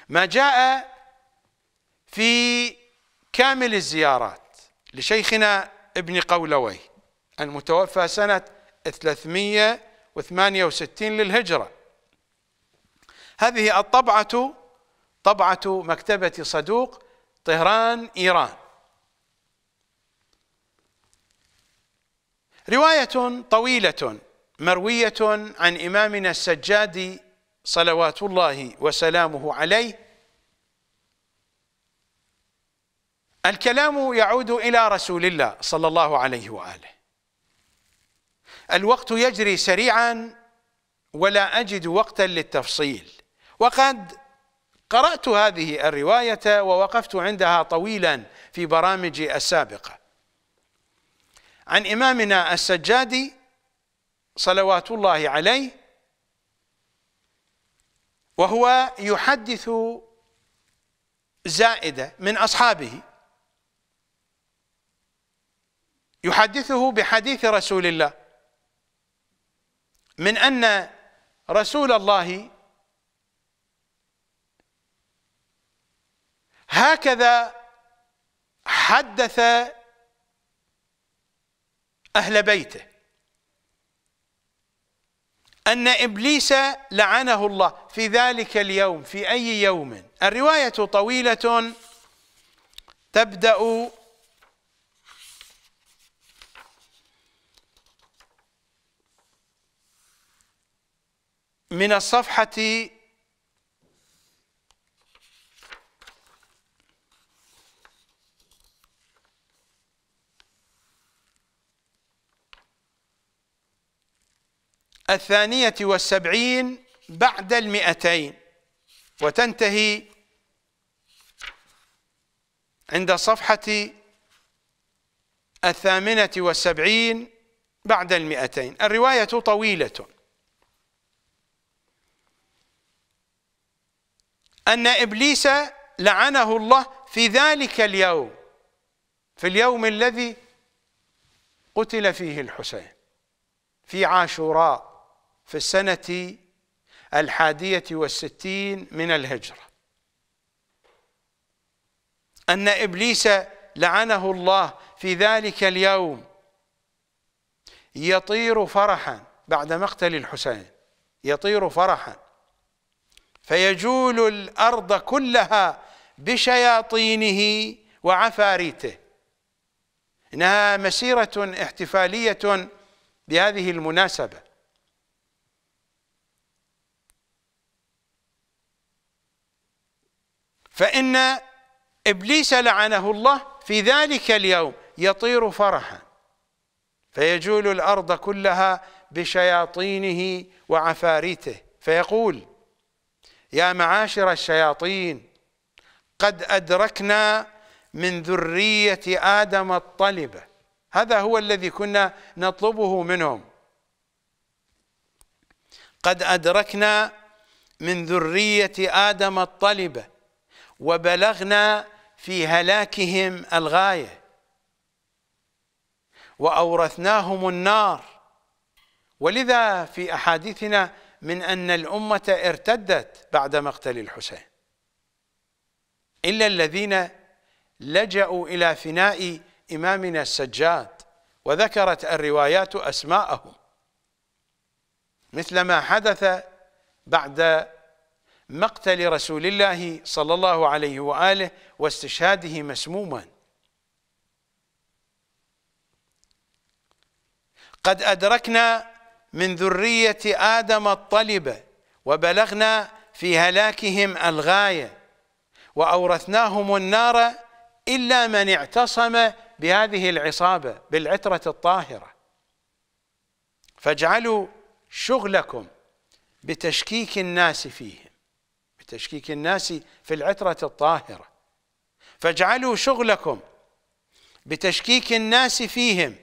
ما جاء في كامل الزيارات لشيخنا ابن قولوي المتوفى سنة 368 للهجرة هذه الطبعة طبعة مكتبة صدوق طهران إيران رواية طويلة مروية عن إمامنا السجادي صلوات الله وسلامه عليه الكلام يعود إلى رسول الله صلى الله عليه وآله الوقت يجري سريعا ولا أجد وقتا للتفصيل وقد قرأت هذه الرواية ووقفت عندها طويلا في برامجي السابقة عن إمامنا السجادي صلوات الله عليه وهو يحدث زائدة من أصحابه يحدثه بحديث رسول الله من أن رسول الله هكذا حدث أهل بيته أن إبليس لعنه الله في ذلك اليوم في أي يوم الرواية طويلة تبدأ من الصفحة الثانية والسبعين بعد المئتين وتنتهي عند صفحة الثامنة والسبعين بعد المئتين الرواية طويلة أن إبليس لعنه الله في ذلك اليوم في اليوم الذي قتل فيه الحسين في عاشوراء في السنة الحادية والستين من الهجرة أن إبليس لعنه الله في ذلك اليوم يطير فرحا بعد مقتل الحسين يطير فرحا فيجول الارض كلها بشياطينه وعفاريته انها مسيره احتفاليه بهذه المناسبه فان ابليس لعنه الله في ذلك اليوم يطير فرحا فيجول الارض كلها بشياطينه وعفاريته فيقول يا معاشر الشياطين قد أدركنا من ذرية آدم الطلبة هذا هو الذي كنا نطلبه منهم قد أدركنا من ذرية آدم الطلبة وبلغنا في هلاكهم الغاية وأورثناهم النار ولذا في أحاديثنا من أن الأمة ارتدت بعد مقتل الحسين إلا الذين لجأوا إلى فناء إمامنا السجاد وذكرت الروايات أسماءهم مثل ما حدث بعد مقتل رسول الله صلى الله عليه وآله واستشهاده مسموما قد أدركنا من ذرية آدم الطلبة وبلغنا في هلاكهم الغاية وأورثناهم النار إلا من اعتصم بهذه العصابة بالعترة الطاهرة فاجعلوا شغلكم بتشكيك الناس فيهم بتشكيك الناس في العترة الطاهرة فاجعلوا شغلكم بتشكيك الناس فيهم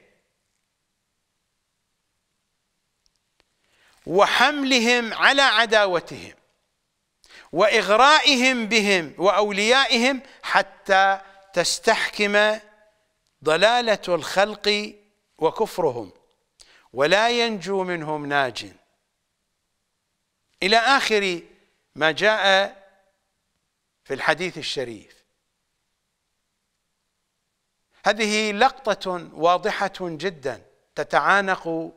وحملهم على عداوتهم واغرائهم بهم واوليائهم حتى تستحكم ضلاله الخلق وكفرهم ولا ينجو منهم ناج الى اخر ما جاء في الحديث الشريف هذه لقطه واضحه جدا تتعانق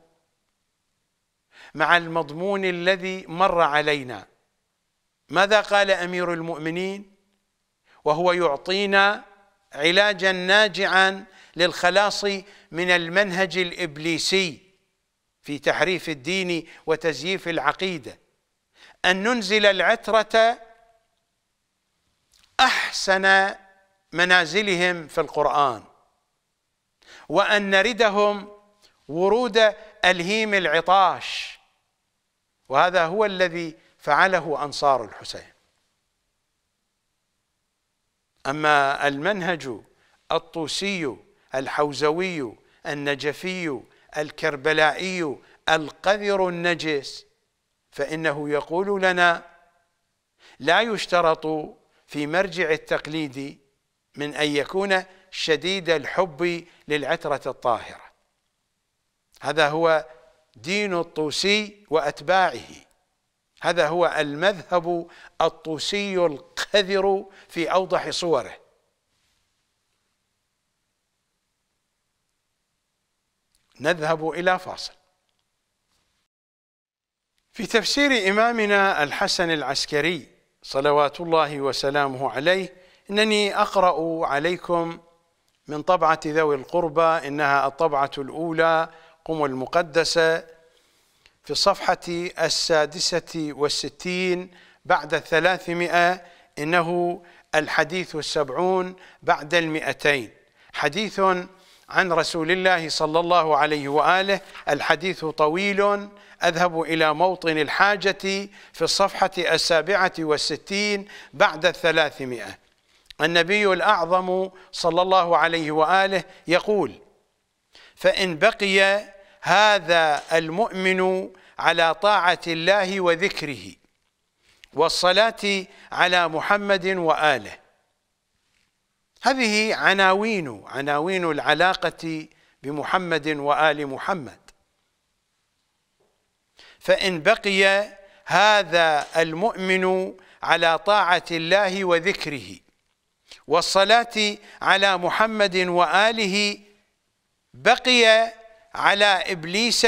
مع المضمون الذي مر علينا ماذا قال امير المؤمنين وهو يعطينا علاجا ناجعا للخلاص من المنهج الابليسي في تحريف الدين وتزييف العقيده ان ننزل العتره احسن منازلهم في القران وان نردهم ورود الهيم العطاش وهذا هو الذي فعله أنصار الحسين أما المنهج الطوسي الحوزوي النجفي الكربلائي القذر النجس فإنه يقول لنا لا يشترط في مرجع التقليد من أن يكون شديد الحب للعترة الطاهرة هذا هو دين الطوسي وأتباعه هذا هو المذهب الطوسي القذر في أوضح صوره نذهب إلى فاصل في تفسير إمامنا الحسن العسكري صلوات الله وسلامه عليه إنني أقرأ عليكم من طبعة ذوي القربى إنها الطبعة الأولى القم المقدسة في الصفحة السادسة والستين بعد الثلاثمائة إنه الحديث السبعون بعد المئتين حديث عن رسول الله صلى الله عليه وآله الحديث طويل أذهب إلى موطن الحاجة في الصفحة السابعة والستين بعد الثلاثمائة النبي الأعظم صلى الله عليه وآله يقول فإن بقي هذا المؤمن على طاعة الله وذكره والصلاة على محمد وآله هذه عناوين عناوين العلاقة بمحمد وآل محمد فإن بقي هذا المؤمن على طاعة الله وذكره والصلاة على محمد وآله بقي على ابليس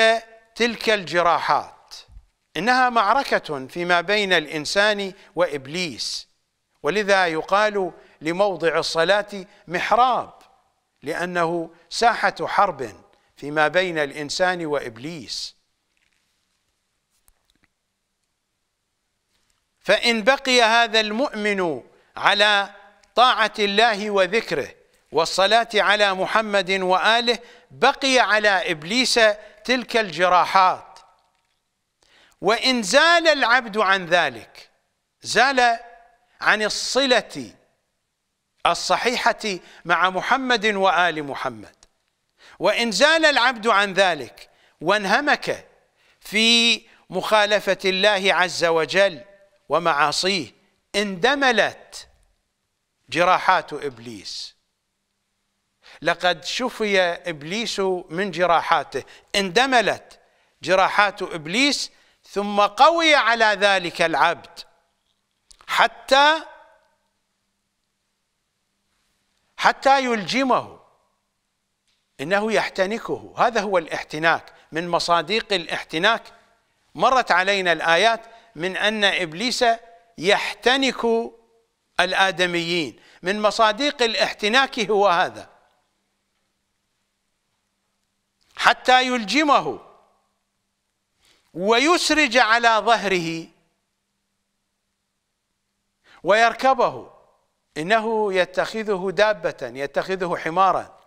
تلك الجراحات انها معركه فيما بين الانسان وابليس ولذا يقال لموضع الصلاه محراب لانه ساحه حرب فيما بين الانسان وابليس فان بقي هذا المؤمن على طاعه الله وذكره والصلاه على محمد واله بقي على ابليس تلك الجراحات وان زال العبد عن ذلك زال عن الصله الصحيحه مع محمد وال محمد وان زال العبد عن ذلك وانهمك في مخالفه الله عز وجل ومعاصيه اندملت جراحات ابليس لقد شفي ابليس من جراحاته اندملت جراحات ابليس ثم قوي على ذلك العبد حتى حتى يلجمه انه يحتنكه هذا هو الاحتناك من مصاديق الاحتناك مرت علينا الايات من ان ابليس يحتنك الادميين من مصاديق الاحتناك هو هذا حتى يلجمه ويسرج على ظهره ويركبه انه يتخذه دابه يتخذه حمارا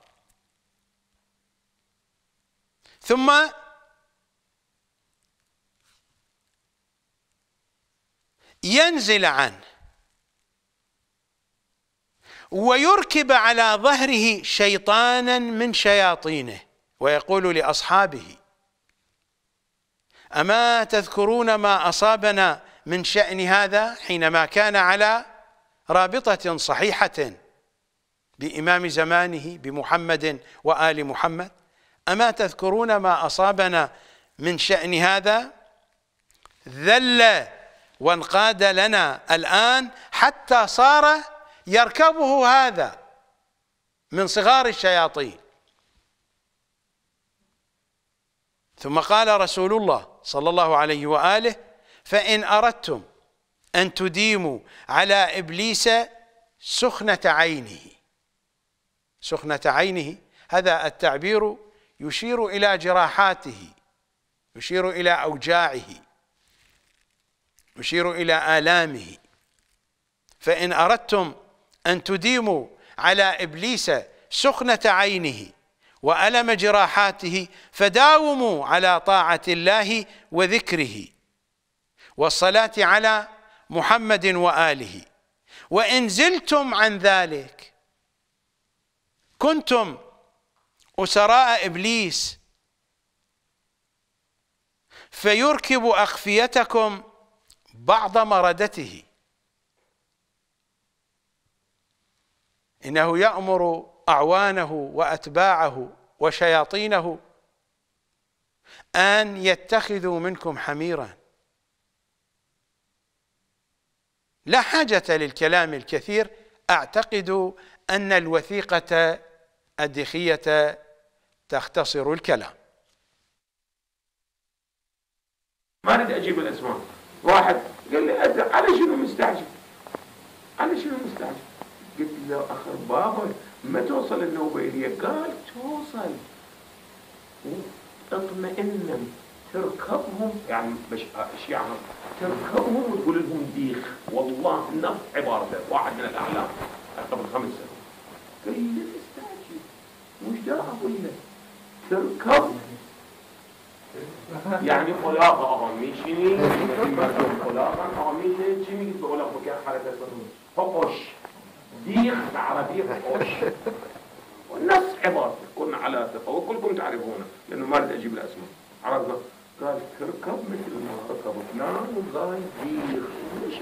ثم ينزل عنه ويركب على ظهره شيطانا من شياطينه ويقول لاصحابه اما تذكرون ما اصابنا من شان هذا حينما كان على رابطه صحيحه بامام زمانه بمحمد وال محمد اما تذكرون ما اصابنا من شان هذا ذل وانقاد لنا الان حتى صار يركبه هذا من صغار الشياطين ثم قال رسول الله صلى الله عليه وآله فإن أردتم أن تديموا على إبليس سخنة عينه سخنة عينه هذا التعبير يشير إلى جراحاته يشير إلى أوجاعه يشير إلى آلامه فإن أردتم أن تديموا على إبليس سخنة عينه والم جراحاته فداوموا على طاعه الله وذكره والصلاه على محمد واله وان زلتم عن ذلك كنتم اسراء ابليس فيركب اخفيتكم بعض مردته انه يامر اعوانه واتباعه وشياطينه ان يتخذوا منكم حميرا لا حاجه للكلام الكثير اعتقد ان الوثيقه الدخيه تختصر الكلام ما اريد اجيب الاسماء واحد قال لي على شنو مستعجل على شنو مستعجل قلت له اخر بابك ما توصل النوبة إليه قال توصل إيه؟ اطمئنا تركبهم يعني مش يعني تركبهم وتقول لهم ديخ والله نفس عبارته واحد من الاعلام قبل خمس سنوات قال لي لا تستعجل مش ده اقول لك تركب يعني خلاقة أغاميشني خلاقة أغاميشني جيمي بقول لك حركة فقش ديخ على ديخ قش والناس عبر كنا على ثقة وكلكم تعرفونه لأنه ما أريد أجيب الأسماء عرفنا قال تركب مثل ما ركب فلان والله ديخ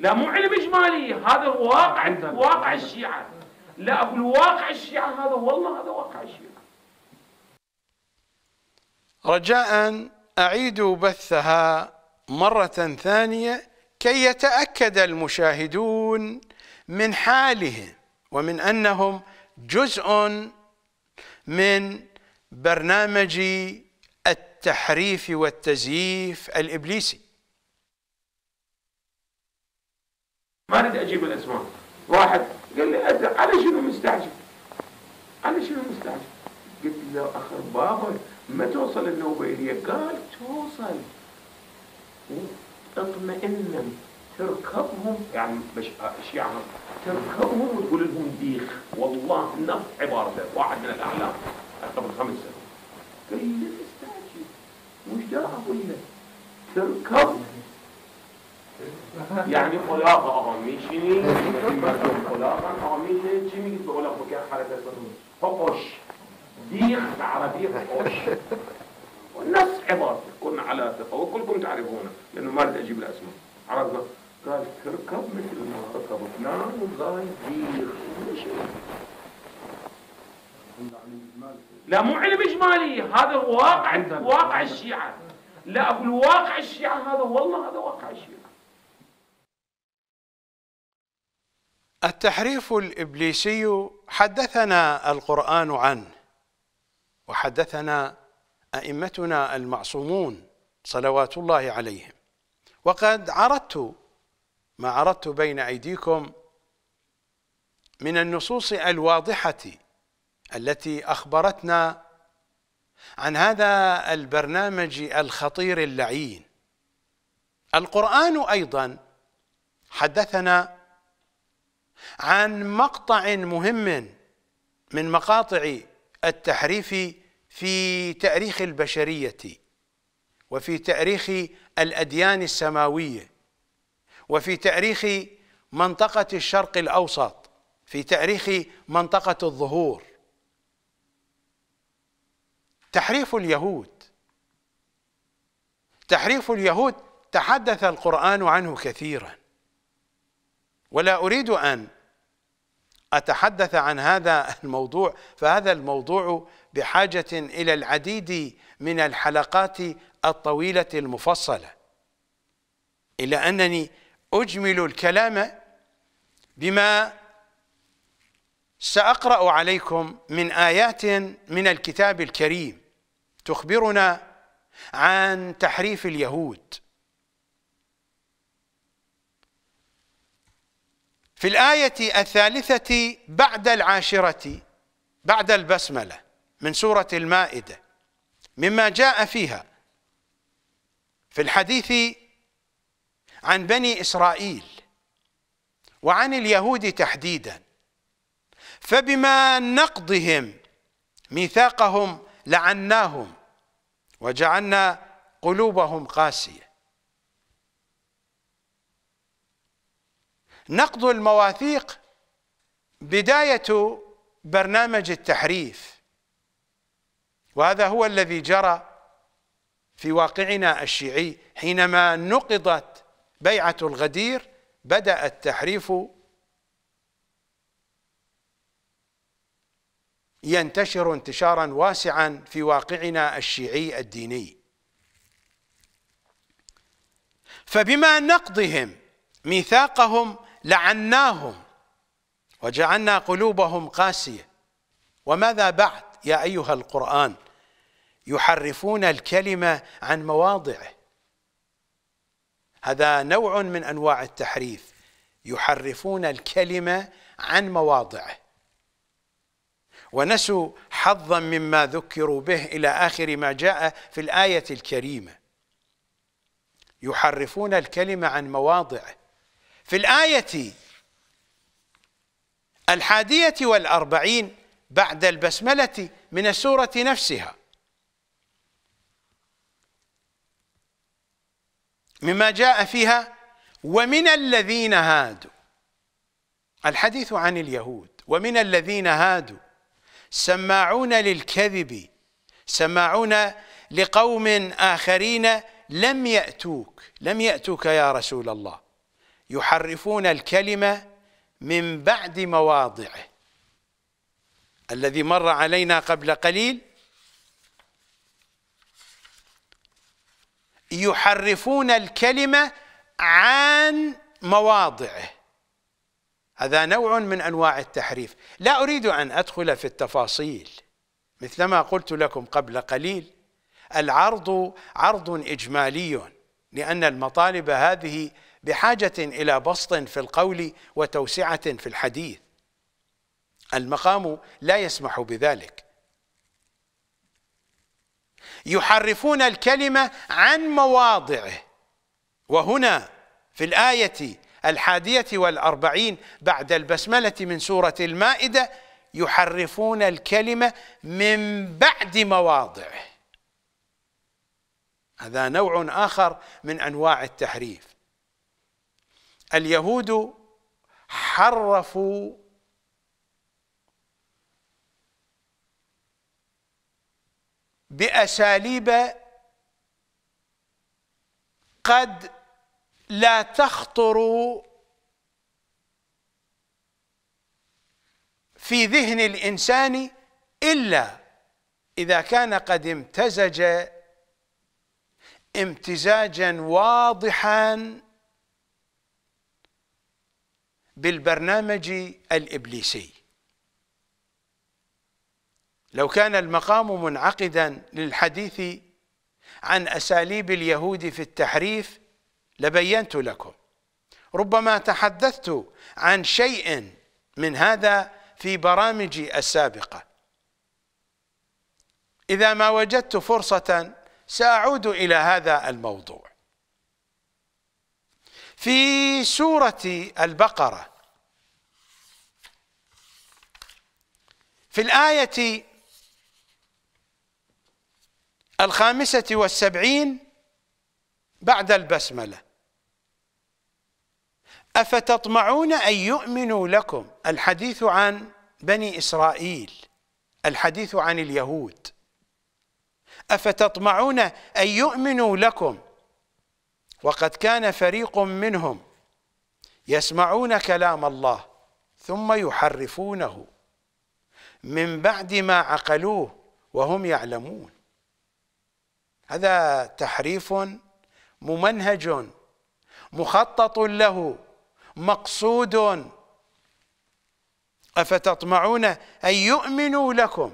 لا مو علم إجمالي هذا واقع واقع الشيعة لا أقول واقع الشيعة هذا والله هذا واقع الشيعة رجاء أعيدوا بثها مرة ثانية كي يتاكد المشاهدون من حالهم ومن انهم جزء من برنامج التحريف والتزييف الابليسي. ما اريد اجيب الاسماء، واحد قال لي ازرق على شنو مستعجل؟ على شنو مستعجل؟ قلت له اخر بابا ما توصل النوبه إليه قال توصل. تطمئنا تركبهم يعني مش يعني؟ تركبهم وتقول لهم ديخ والله نفس عبارة واحد من الأعلام قبل خمس سنوات قال لي إيه لا تستعجل مش ده أقول لك تركب يعني خلاقه آه، أغاميشني آه، خلاقا أغاميشني آه، جيمي بقول لك مكان حالة فقش ديخ على فقش والناس عبارة كنا على ثقة وكلكم تعرفونه لأنه ما بدي أجيب الأسماء عرفنا قال تركب مثل ما ركب فلان وقال دير لا مو علم إجمالي هذا واقع واقع الشيعة لا أقول واقع الشيعة هذا والله هذا واقع الشيعة التحريف الإبليسي حدثنا القرآن عنه وحدثنا أئمتنا المعصومون صلوات الله عليهم وقد عرضت ما عرضت بين أيديكم من النصوص الواضحة التي أخبرتنا عن هذا البرنامج الخطير اللعين القرآن أيضا حدثنا عن مقطع مهم من مقاطع التحريف في تاريخ البشريه وفي تاريخ الاديان السماويه وفي تاريخ منطقه الشرق الاوسط في تاريخ منطقه الظهور تحريف اليهود تحريف اليهود تحدث القران عنه كثيرا ولا اريد ان اتحدث عن هذا الموضوع فهذا الموضوع بحاجه الى العديد من الحلقات الطويله المفصله الا انني اجمل الكلام بما ساقرا عليكم من ايات من الكتاب الكريم تخبرنا عن تحريف اليهود في الآية الثالثة بعد العاشرة بعد البسملة من سورة المائدة مما جاء فيها في الحديث عن بني إسرائيل وعن اليهود تحديدا فبما نقضهم ميثاقهم لعناهم وجعلنا قلوبهم قاسيه نقض المواثيق بداية برنامج التحريف وهذا هو الذي جرى في واقعنا الشيعي حينما نقضت بيعة الغدير بدأ التحريف ينتشر انتشارا واسعا في واقعنا الشيعي الديني فبما نقضهم ميثاقهم لعناهم وجعلنا قلوبهم قاسية وماذا بعد يا أيها القرآن يحرفون الكلمة عن مواضعه هذا نوع من أنواع التحريف يحرفون الكلمة عن مواضعه ونسوا حظا مما ذكروا به إلى آخر ما جاء في الآية الكريمة يحرفون الكلمة عن مواضعه في الآية الحادية والأربعين بعد البسملة من السورة نفسها مما جاء فيها ومن الذين هادوا الحديث عن اليهود ومن الذين هادوا سماعون للكذب سماعون لقوم آخرين لم يأتوك لم يأتوك يا رسول الله يحرفون الكلمة من بعد مواضعه الذي مر علينا قبل قليل يحرفون الكلمة عن مواضعه هذا نوع من أنواع التحريف لا أريد أن أدخل في التفاصيل مثلما قلت لكم قبل قليل العرض عرض إجمالي لأن المطالب هذه بحاجه الى بسط في القول وتوسعه في الحديث المقام لا يسمح بذلك يحرفون الكلمه عن مواضعه وهنا في الايه الحاديه والاربعين بعد البسمله من سوره المائده يحرفون الكلمه من بعد مواضعه هذا نوع اخر من انواع التحريف اليهود حرفوا باساليب قد لا تخطر في ذهن الانسان الا اذا كان قد امتزج امتزاجا واضحا بالبرنامج الابليسي لو كان المقام منعقدا للحديث عن اساليب اليهود في التحريف لبينت لكم ربما تحدثت عن شيء من هذا في برامجي السابقه اذا ما وجدت فرصه ساعود الى هذا الموضوع في سورة البقرة في الآية الخامسة والسبعين بعد البسملة أفتطمعون أن يؤمنوا لكم الحديث عن بني إسرائيل الحديث عن اليهود أفتطمعون أن يؤمنوا لكم وقد كان فريق منهم يسمعون كلام الله ثم يحرفونه من بعد ما عقلوه وهم يعلمون هذا تحريف ممنهج مخطط له مقصود افتطمعون ان يؤمنوا لكم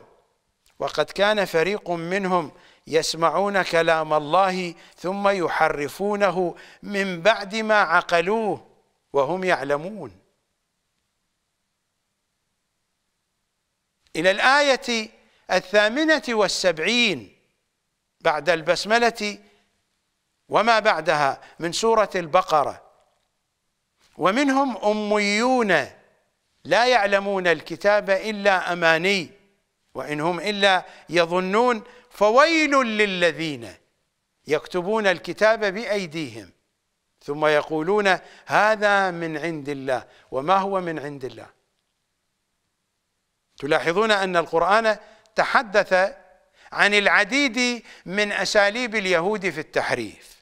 وقد كان فريق منهم يسمعون كلام الله ثم يحرفونه من بعد ما عقلوه وهم يعلمون إلى الآية الثامنة والسبعين بعد البسملة وما بعدها من سورة البقرة ومنهم أميون لا يعلمون الكتاب إلا أماني وإن هم إلا يظنون فويل للذين يكتبون الكتاب بأيديهم ثم يقولون هذا من عند الله وما هو من عند الله تلاحظون أن القرآن تحدث عن العديد من أساليب اليهود في التحريف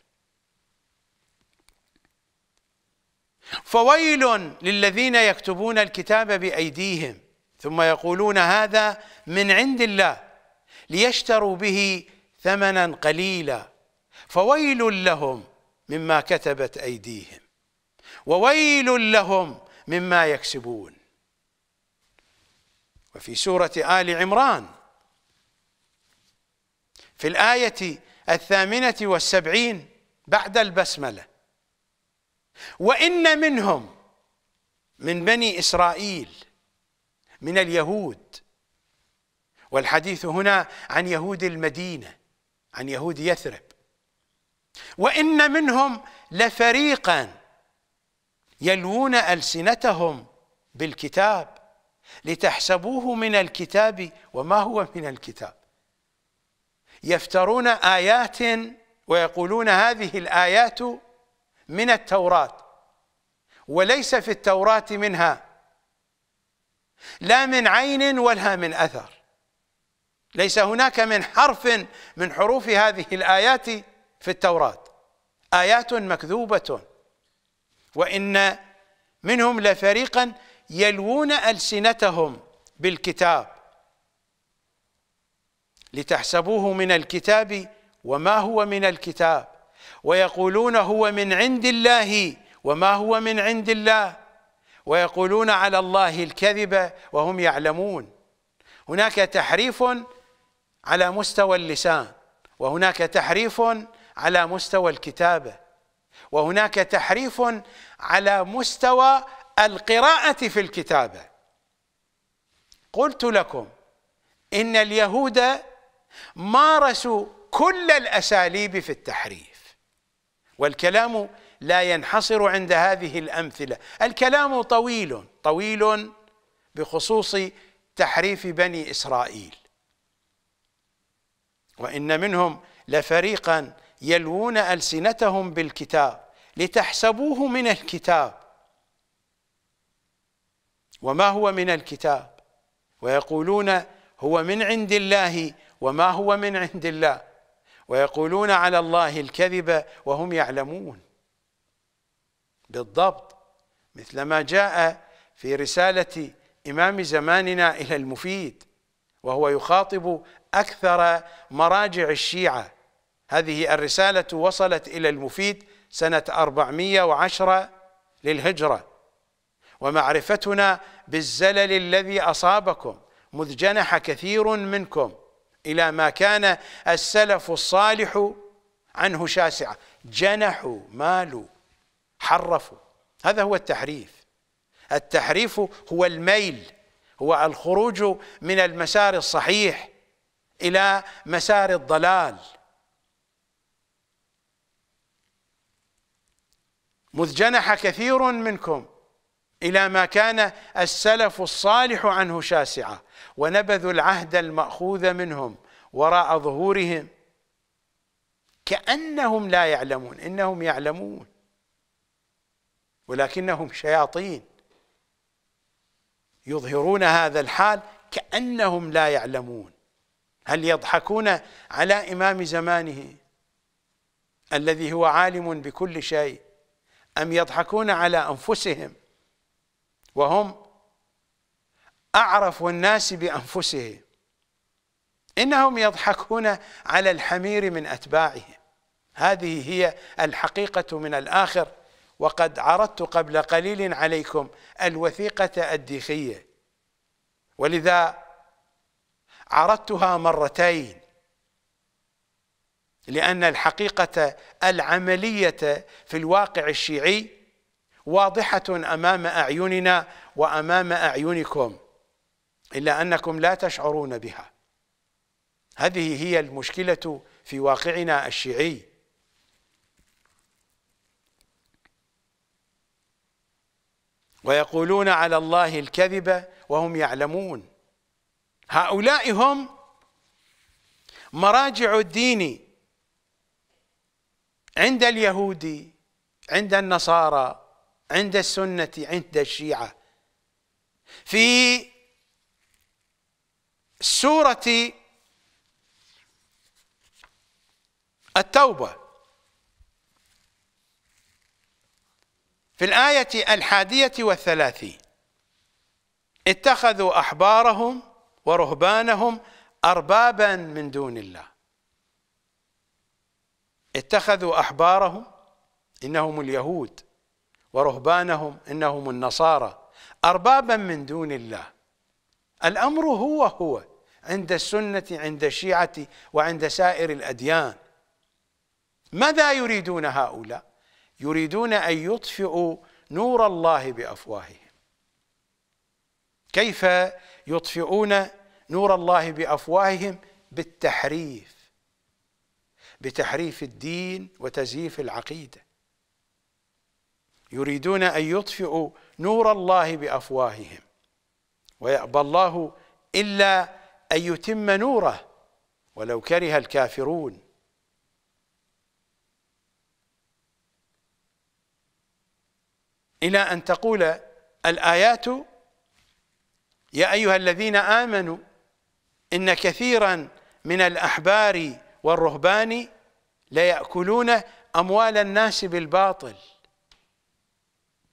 فويل للذين يكتبون الكتاب بأيديهم ثم يقولون هذا من عند الله ليشتروا به ثمنا قليلا فويل لهم مما كتبت ايديهم وويل لهم مما يكسبون وفي سوره ال عمران في الايه الثامنه والسبعين بعد البسمله وان منهم من بني اسرائيل من اليهود والحديث هنا عن يهود المدينة عن يهود يثرب وإن منهم لفريقا يلوون ألسنتهم بالكتاب لتحسبوه من الكتاب وما هو من الكتاب يفترون آيات ويقولون هذه الآيات من التوراة وليس في التوراة منها لا من عين ولا من أثر ليس هناك من حرف من حروف هذه الآيات في التوراة آيات مكذوبة وإن منهم لفريقا يلوون ألسنتهم بالكتاب لتحسبوه من الكتاب وما هو من الكتاب ويقولون هو من عند الله وما هو من عند الله ويقولون على الله الكذب وهم يعلمون هناك تحريف على مستوى اللسان وهناك تحريف على مستوى الكتابه وهناك تحريف على مستوى القراءه في الكتابه قلت لكم ان اليهود مارسوا كل الاساليب في التحريف والكلام لا ينحصر عند هذه الامثله الكلام طويل طويل بخصوص تحريف بني اسرائيل وإن منهم لفريقا يلوون ألسنتهم بالكتاب لتحسبوه من الكتاب وما هو من الكتاب ويقولون هو من عند الله وما هو من عند الله ويقولون على الله الكذب وهم يعلمون بالضبط مثل ما جاء في رسالة إمام زماننا إلى المفيد وهو يخاطب أكثر مراجع الشيعة هذه الرسالة وصلت إلى المفيد سنة 410 للهجرة ومعرفتنا بالزلل الذي أصابكم مذ جنح كثير منكم إلى ما كان السلف الصالح عنه شاسعة جنحوا مالوا حرفوا هذا هو التحريف التحريف هو الميل هو الخروج من المسار الصحيح الى مسار الضلال مذ جنح كثير منكم الى ما كان السلف الصالح عنه شاسعا ونبذوا العهد الماخوذ منهم وراء ظهورهم كانهم لا يعلمون انهم يعلمون ولكنهم شياطين يظهرون هذا الحال كانهم لا يعلمون هل يضحكون على إمام زمانه الذي هو عالم بكل شيء أم يضحكون على أنفسهم وهم أعرف الناس بأنفسهم إنهم يضحكون على الحمير من أتباعهم هذه هي الحقيقة من الآخر وقد عرضت قبل قليل عليكم الوثيقة الديخية ولذا عرضتها مرتين لأن الحقيقة العملية في الواقع الشيعي واضحة أمام أعيننا وأمام أعينكم إلا أنكم لا تشعرون بها هذه هي المشكلة في واقعنا الشيعي ويقولون على الله الكذب وهم يعلمون هؤلاء هم مراجع الدين عند اليهود عند النصارى عند السنة عند الشيعة في سورة التوبة في الآية الحادية والثلاثين اتخذوا أحبارهم ورهبانهم أربابا من دون الله اتخذوا أحبارهم إنهم اليهود ورهبانهم إنهم النصارى أربابا من دون الله الأمر هو هو عند السنة عند الشيعة وعند سائر الأديان ماذا يريدون هؤلاء يريدون أن يطفئوا نور الله بأفواههم كيف يطفئون نور الله بافواههم بالتحريف بتحريف الدين وتزييف العقيده يريدون ان يطفئوا نور الله بافواههم ويابى الله الا ان يتم نوره ولو كره الكافرون الى ان تقول الايات يا أيها الذين آمنوا إن كثيرا من الأحبار والرهبان ليأكلون أموال الناس بالباطل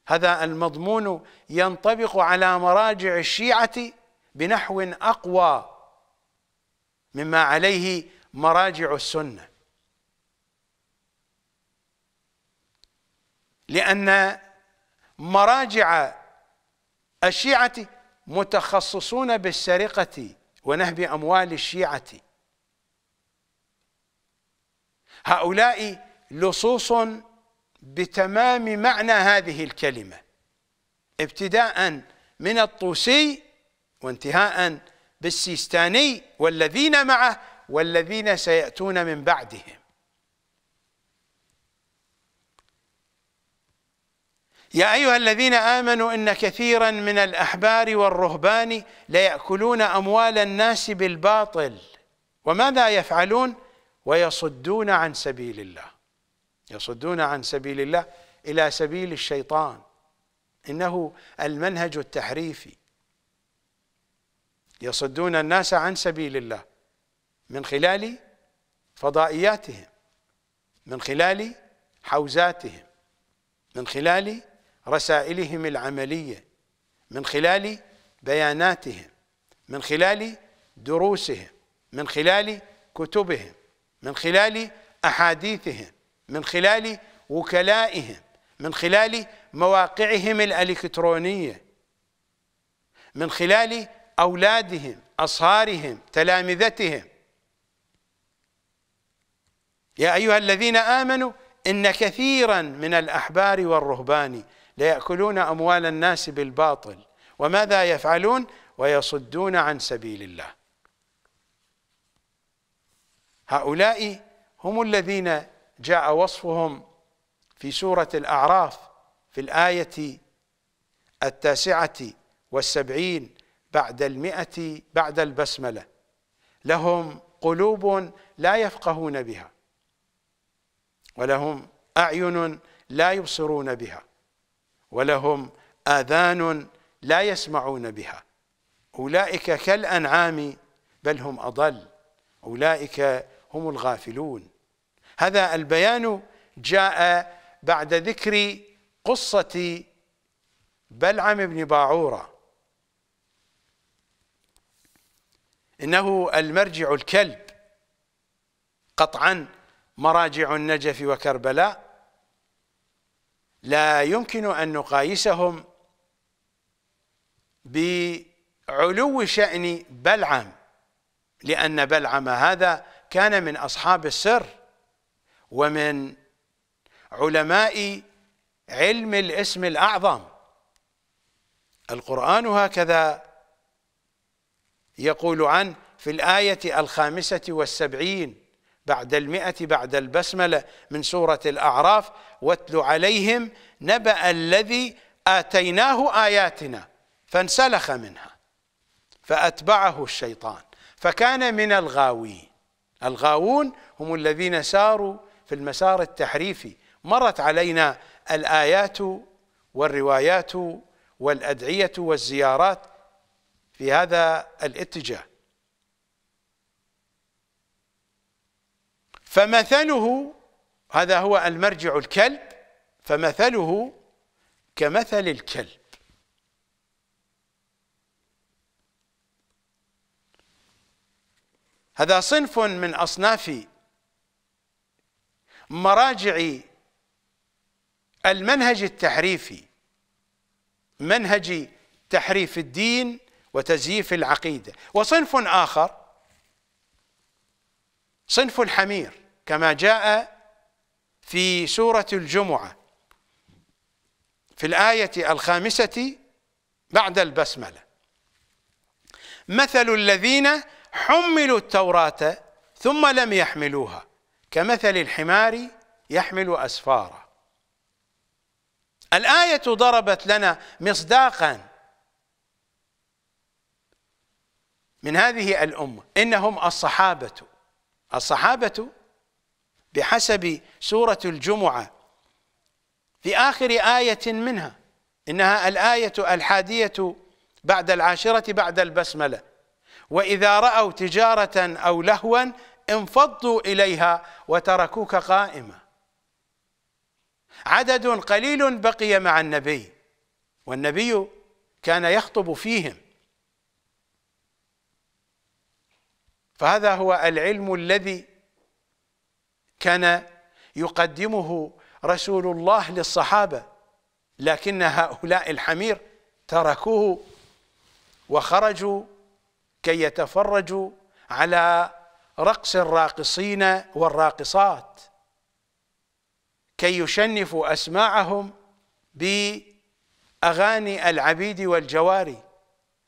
هذا المضمون ينطبق على مراجع الشيعة بنحو أقوى مما عليه مراجع السنة لأن مراجع الشيعة متخصصون بالسرقة ونهب أموال الشيعة هؤلاء لصوص بتمام معنى هذه الكلمة ابتداء من الطوسي وانتهاء بالسيستاني والذين معه والذين سيأتون من بعدهم يا أيها الذين آمنوا إن كثيرا من الأحبار والرهبان ليأكلون أموال الناس بالباطل وماذا يفعلون ويصدون عن سبيل الله يصدون عن سبيل الله إلى سبيل الشيطان إنه المنهج التحريفي يصدون الناس عن سبيل الله من خلال فضائياتهم من خلال حوزاتهم من خلال رسائلهم العمليه من خلال بياناتهم من خلال دروسهم من خلال كتبهم من خلال احاديثهم من خلال وكلائهم من خلال مواقعهم الالكترونيه من خلال اولادهم اصهارهم تلامذتهم يا ايها الذين امنوا ان كثيرا من الاحبار والرهبان ليأكلون أموال الناس بالباطل وماذا يفعلون ويصدون عن سبيل الله هؤلاء هم الذين جاء وصفهم في سورة الأعراف في الآية التاسعة والسبعين بعد المئة بعد البسملة لهم قلوب لا يفقهون بها ولهم أعين لا يبصرون بها ولهم آذان لا يسمعون بها أولئك كالأنعام بل هم أضل أولئك هم الغافلون هذا البيان جاء بعد ذكر قصة بلعم بن باعوره إنه المرجع الكلب قطعا مراجع النجف وكربلاء لا يمكن أن نقايسهم بعلو شأن بلعم لأن بلعم هذا كان من أصحاب السر ومن علماء علم الاسم الأعظم القرآن هكذا يقول عنه في الآية الخامسة والسبعين بعد المئة بعد البسملة من سورة الأعراف واتل عليهم نبأ الذي آتيناه آياتنا فانسلخ منها فأتبعه الشيطان فكان من الغاوين الغاوون هم الذين ساروا في المسار التحريفي مرت علينا الآيات والروايات والأدعية والزيارات في هذا الاتجاه فمثله هذا هو المرجع الكلب فمثله كمثل الكلب هذا صنف من أصناف مراجع المنهج التحريفي منهج تحريف الدين وتزييف العقيدة وصنف آخر صنف الحمير كما جاء في سورة الجمعة في الآية الخامسة بعد البسملة مثل الذين حملوا التوراة ثم لم يحملوها كمثل الحمار يحمل أسفارا الآية ضربت لنا مصداقا من هذه الأمة إنهم الصحابة الصحابة بحسب سورة الجمعة في آخر آية منها إنها الآية الحادية بعد العاشرة بعد البسملة وإذا رأوا تجارة أو لهوا انفضوا إليها وتركوك قائمة عدد قليل بقي مع النبي والنبي كان يخطب فيهم فهذا هو العلم الذي كان يقدمه رسول الله للصحابة لكن هؤلاء الحمير تركوه وخرجوا كي يتفرجوا على رقص الراقصين والراقصات كي يشنفوا أسماعهم بأغاني العبيد والجواري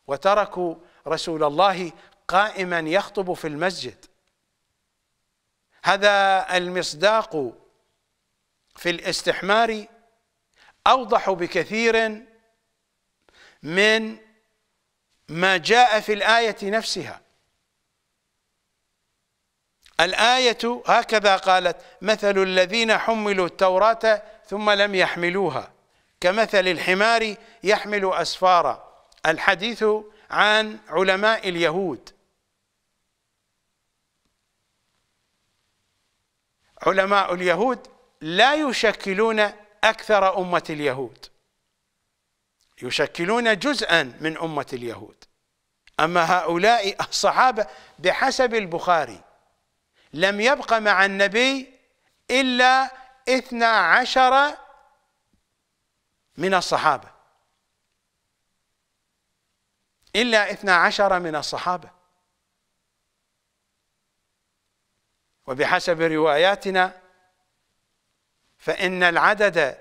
وتركوا رسول الله قائما يخطب في المسجد هذا المصداق في الاستحمار أوضح بكثير من ما جاء في الآية نفسها الآية هكذا قالت مثل الذين حملوا التوراة ثم لم يحملوها كمثل الحمار يحمل أسفارا الحديث عن علماء اليهود علماء اليهود لا يشكلون أكثر أمة اليهود يشكلون جزءا من أمة اليهود أما هؤلاء الصحابة بحسب البخاري لم يبق مع النبي إلا اثنا عشر من الصحابة إلا اثنا عشر من الصحابة وبحسب رواياتنا فإن العدد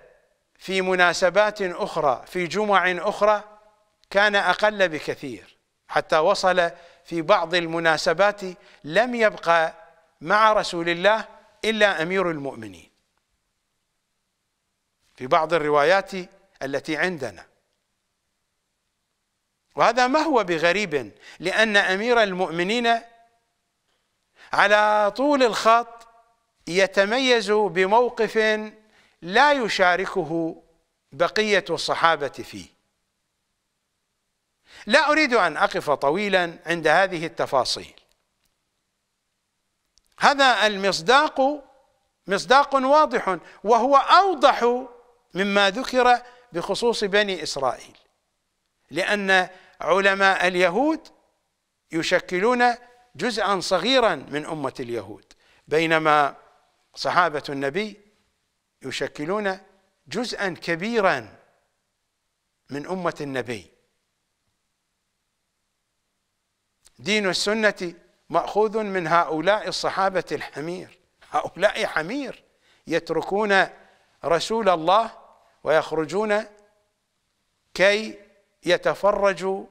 في مناسبات أخرى في جمع أخرى كان أقل بكثير حتى وصل في بعض المناسبات لم يبقى مع رسول الله إلا أمير المؤمنين في بعض الروايات التي عندنا وهذا ما هو بغريب لأن أمير المؤمنين على طول الخط يتميز بموقف لا يشاركه بقية الصحابة فيه لا أريد أن أقف طويلا عند هذه التفاصيل هذا المصداق مصداق واضح وهو أوضح مما ذكر بخصوص بني إسرائيل لأن علماء اليهود يشكلون جزءا صغيرا من أمة اليهود بينما صحابة النبي يشكلون جزءا كبيرا من أمة النبي دين السنة مأخوذ من هؤلاء الصحابة الحمير هؤلاء حمير يتركون رسول الله ويخرجون كي يتفرجوا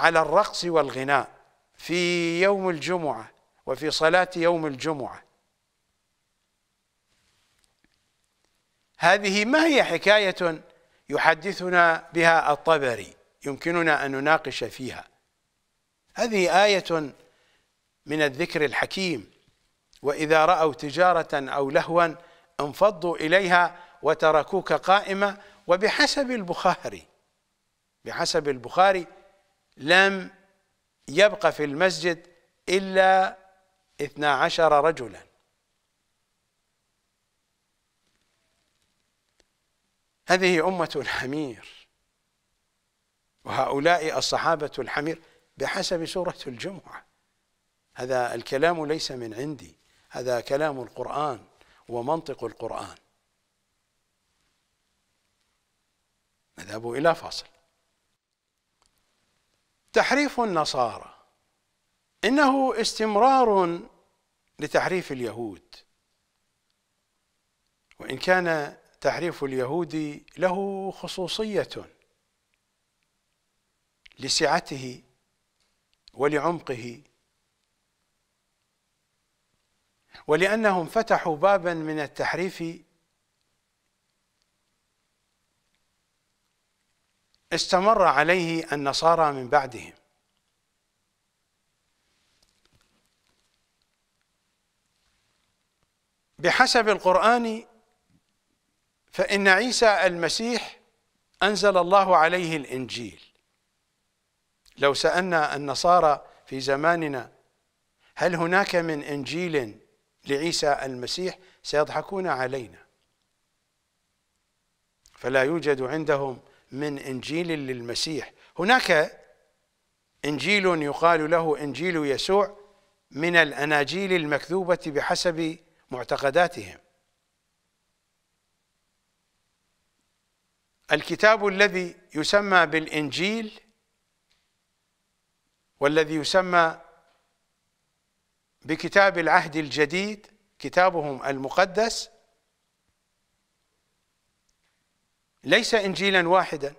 على الرقص والغناء في يوم الجمعة وفي صلاة يوم الجمعة هذه ما هي حكاية يحدثنا بها الطبري يمكننا أن نناقش فيها هذه آية من الذكر الحكيم وإذا رأوا تجارة أو لهوا انفضوا إليها وتركوك قائمة وبحسب البخاري بحسب البخاري لم يبقى في المسجد إلا اثنا عشر رجلا هذه أمة الحمير وهؤلاء الصحابة الحمير بحسب سورة الجمعة هذا الكلام ليس من عندي هذا كلام القرآن ومنطق القرآن نذهب إلى فاصل تحريف النصارى انه استمرار لتحريف اليهود وان كان تحريف اليهود له خصوصيه لسعته ولعمقه ولانهم فتحوا بابا من التحريف استمر عليه النصارى من بعدهم بحسب القرآن فإن عيسى المسيح أنزل الله عليه الإنجيل لو سألنا النصارى في زماننا هل هناك من إنجيل لعيسى المسيح سيضحكون علينا فلا يوجد عندهم من انجيل للمسيح هناك انجيل يقال له انجيل يسوع من الاناجيل المكذوبه بحسب معتقداتهم الكتاب الذي يسمى بالانجيل والذي يسمى بكتاب العهد الجديد كتابهم المقدس ليس انجيلا واحدا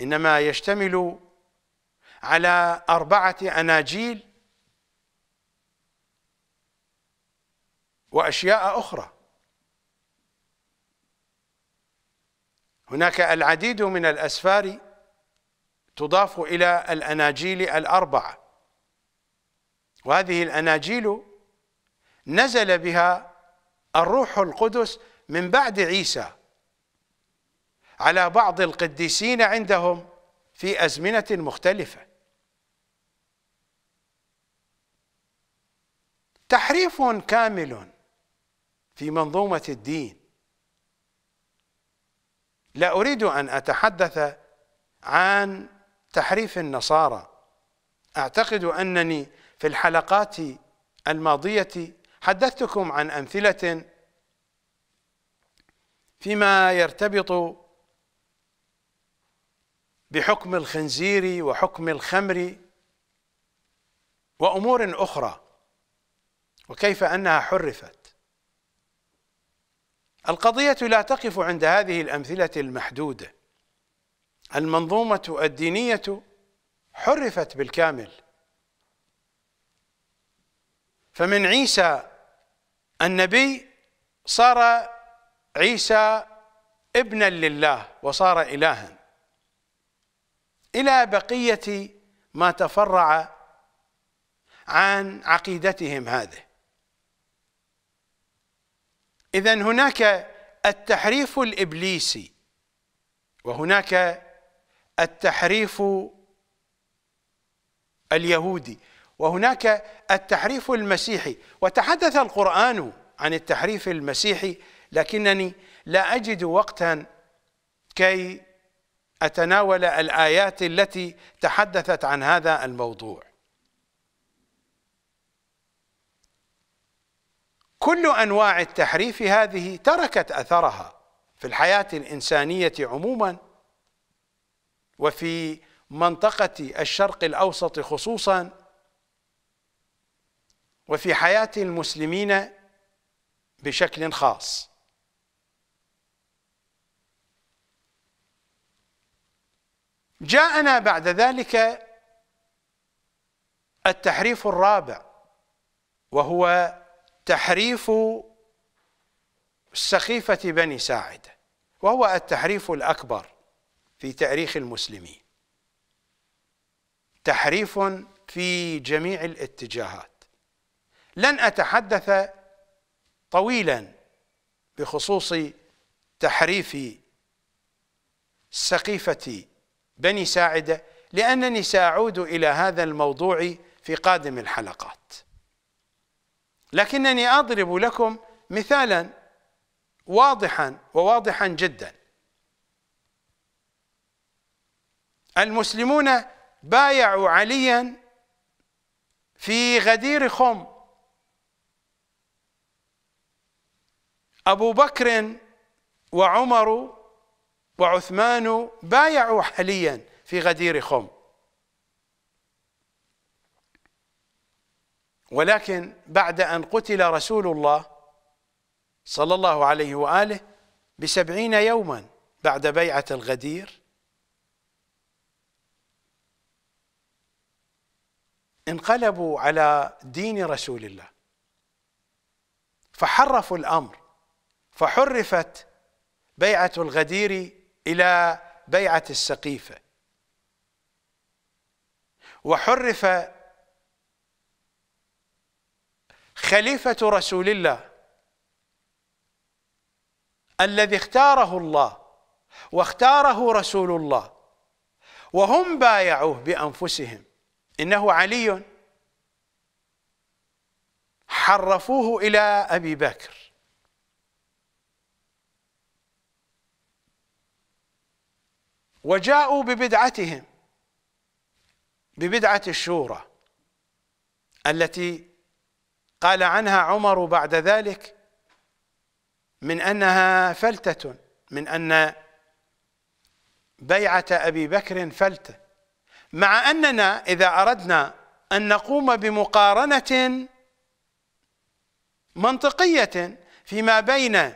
انما يشتمل على اربعه اناجيل واشياء اخرى هناك العديد من الاسفار تضاف الى الاناجيل الاربعه وهذه الاناجيل نزل بها الروح القدس من بعد عيسى على بعض القديسين عندهم في أزمنة مختلفة تحريف كامل في منظومة الدين لا أريد أن أتحدث عن تحريف النصارى أعتقد أنني في الحلقات الماضية حدثتكم عن أمثلة فيما يرتبط بحكم الخنزير وحكم الخمر وامور اخرى وكيف انها حرفت القضيه لا تقف عند هذه الامثله المحدوده المنظومه الدينيه حرفت بالكامل فمن عيسى النبي صار عيسى ابنا لله وصار الها إلى بقية ما تفرع عن عقيدتهم هذه إذا هناك التحريف الإبليسي وهناك التحريف اليهودي وهناك التحريف المسيحي وتحدث القرآن عن التحريف المسيحي لكنني لا أجد وقتا كي أتناول الآيات التي تحدثت عن هذا الموضوع كل أنواع التحريف هذه تركت أثرها في الحياة الإنسانية عموما وفي منطقة الشرق الأوسط خصوصا وفي حياة المسلمين بشكل خاص جاءنا بعد ذلك التحريف الرابع وهو تحريف سخيفة بني ساعدة وهو التحريف الأكبر في تاريخ المسلمين تحريف في جميع الاتجاهات لن أتحدث طويلا بخصوص تحريف سقيفة بني ساعدة لأنني سأعود إلى هذا الموضوع في قادم الحلقات لكنني أضرب لكم مثالا واضحا وواضحا جدا المسلمون بايعوا عليا في غدير خم أبو بكر وعمر وعثمان بايعوا عليا في غدير خم ولكن بعد أن قتل رسول الله صلى الله عليه وآله بسبعين يوما بعد بيعة الغدير انقلبوا على دين رسول الله فحرفوا الأمر فحرفت بيعة الغدير إلى بيعة السقيفة وحرف خليفة رسول الله الذي اختاره الله واختاره رسول الله وهم بايعوه بأنفسهم إنه علي حرفوه إلى أبي بكر وجاءوا ببدعتهم ببدعة الشورى التي قال عنها عمر بعد ذلك من أنها فلتة من أن بيعة أبي بكر فلتة مع أننا إذا أردنا أن نقوم بمقارنة منطقية فيما بين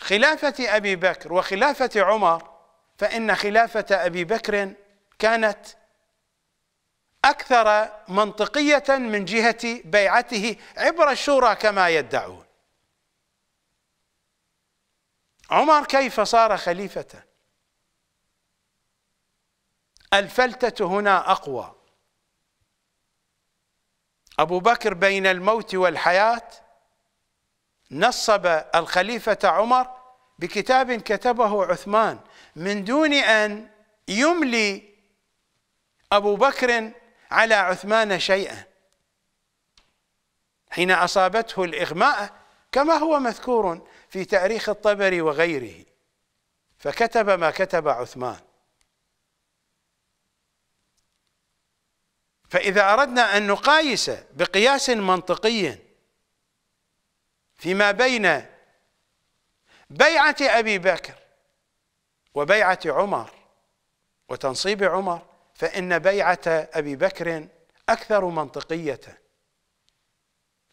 خلافة أبي بكر وخلافة عمر فإن خلافة أبي بكر كانت أكثر منطقية من جهة بيعته عبر الشورى كما يدعون عمر كيف صار خليفة الفلتة هنا أقوى أبو بكر بين الموت والحياة نصب الخليفة عمر بكتاب كتبه عثمان من دون أن يملي أبو بكر على عثمان شيئا حين أصابته الإغماء كما هو مذكور في تاريخ الطبري وغيره فكتب ما كتب عثمان فإذا أردنا أن نقايس بقياس منطقي فيما بين بيعة أبي بكر وبيعة عمر وتنصيب عمر فإن بيعة أبي بكر أكثر منطقية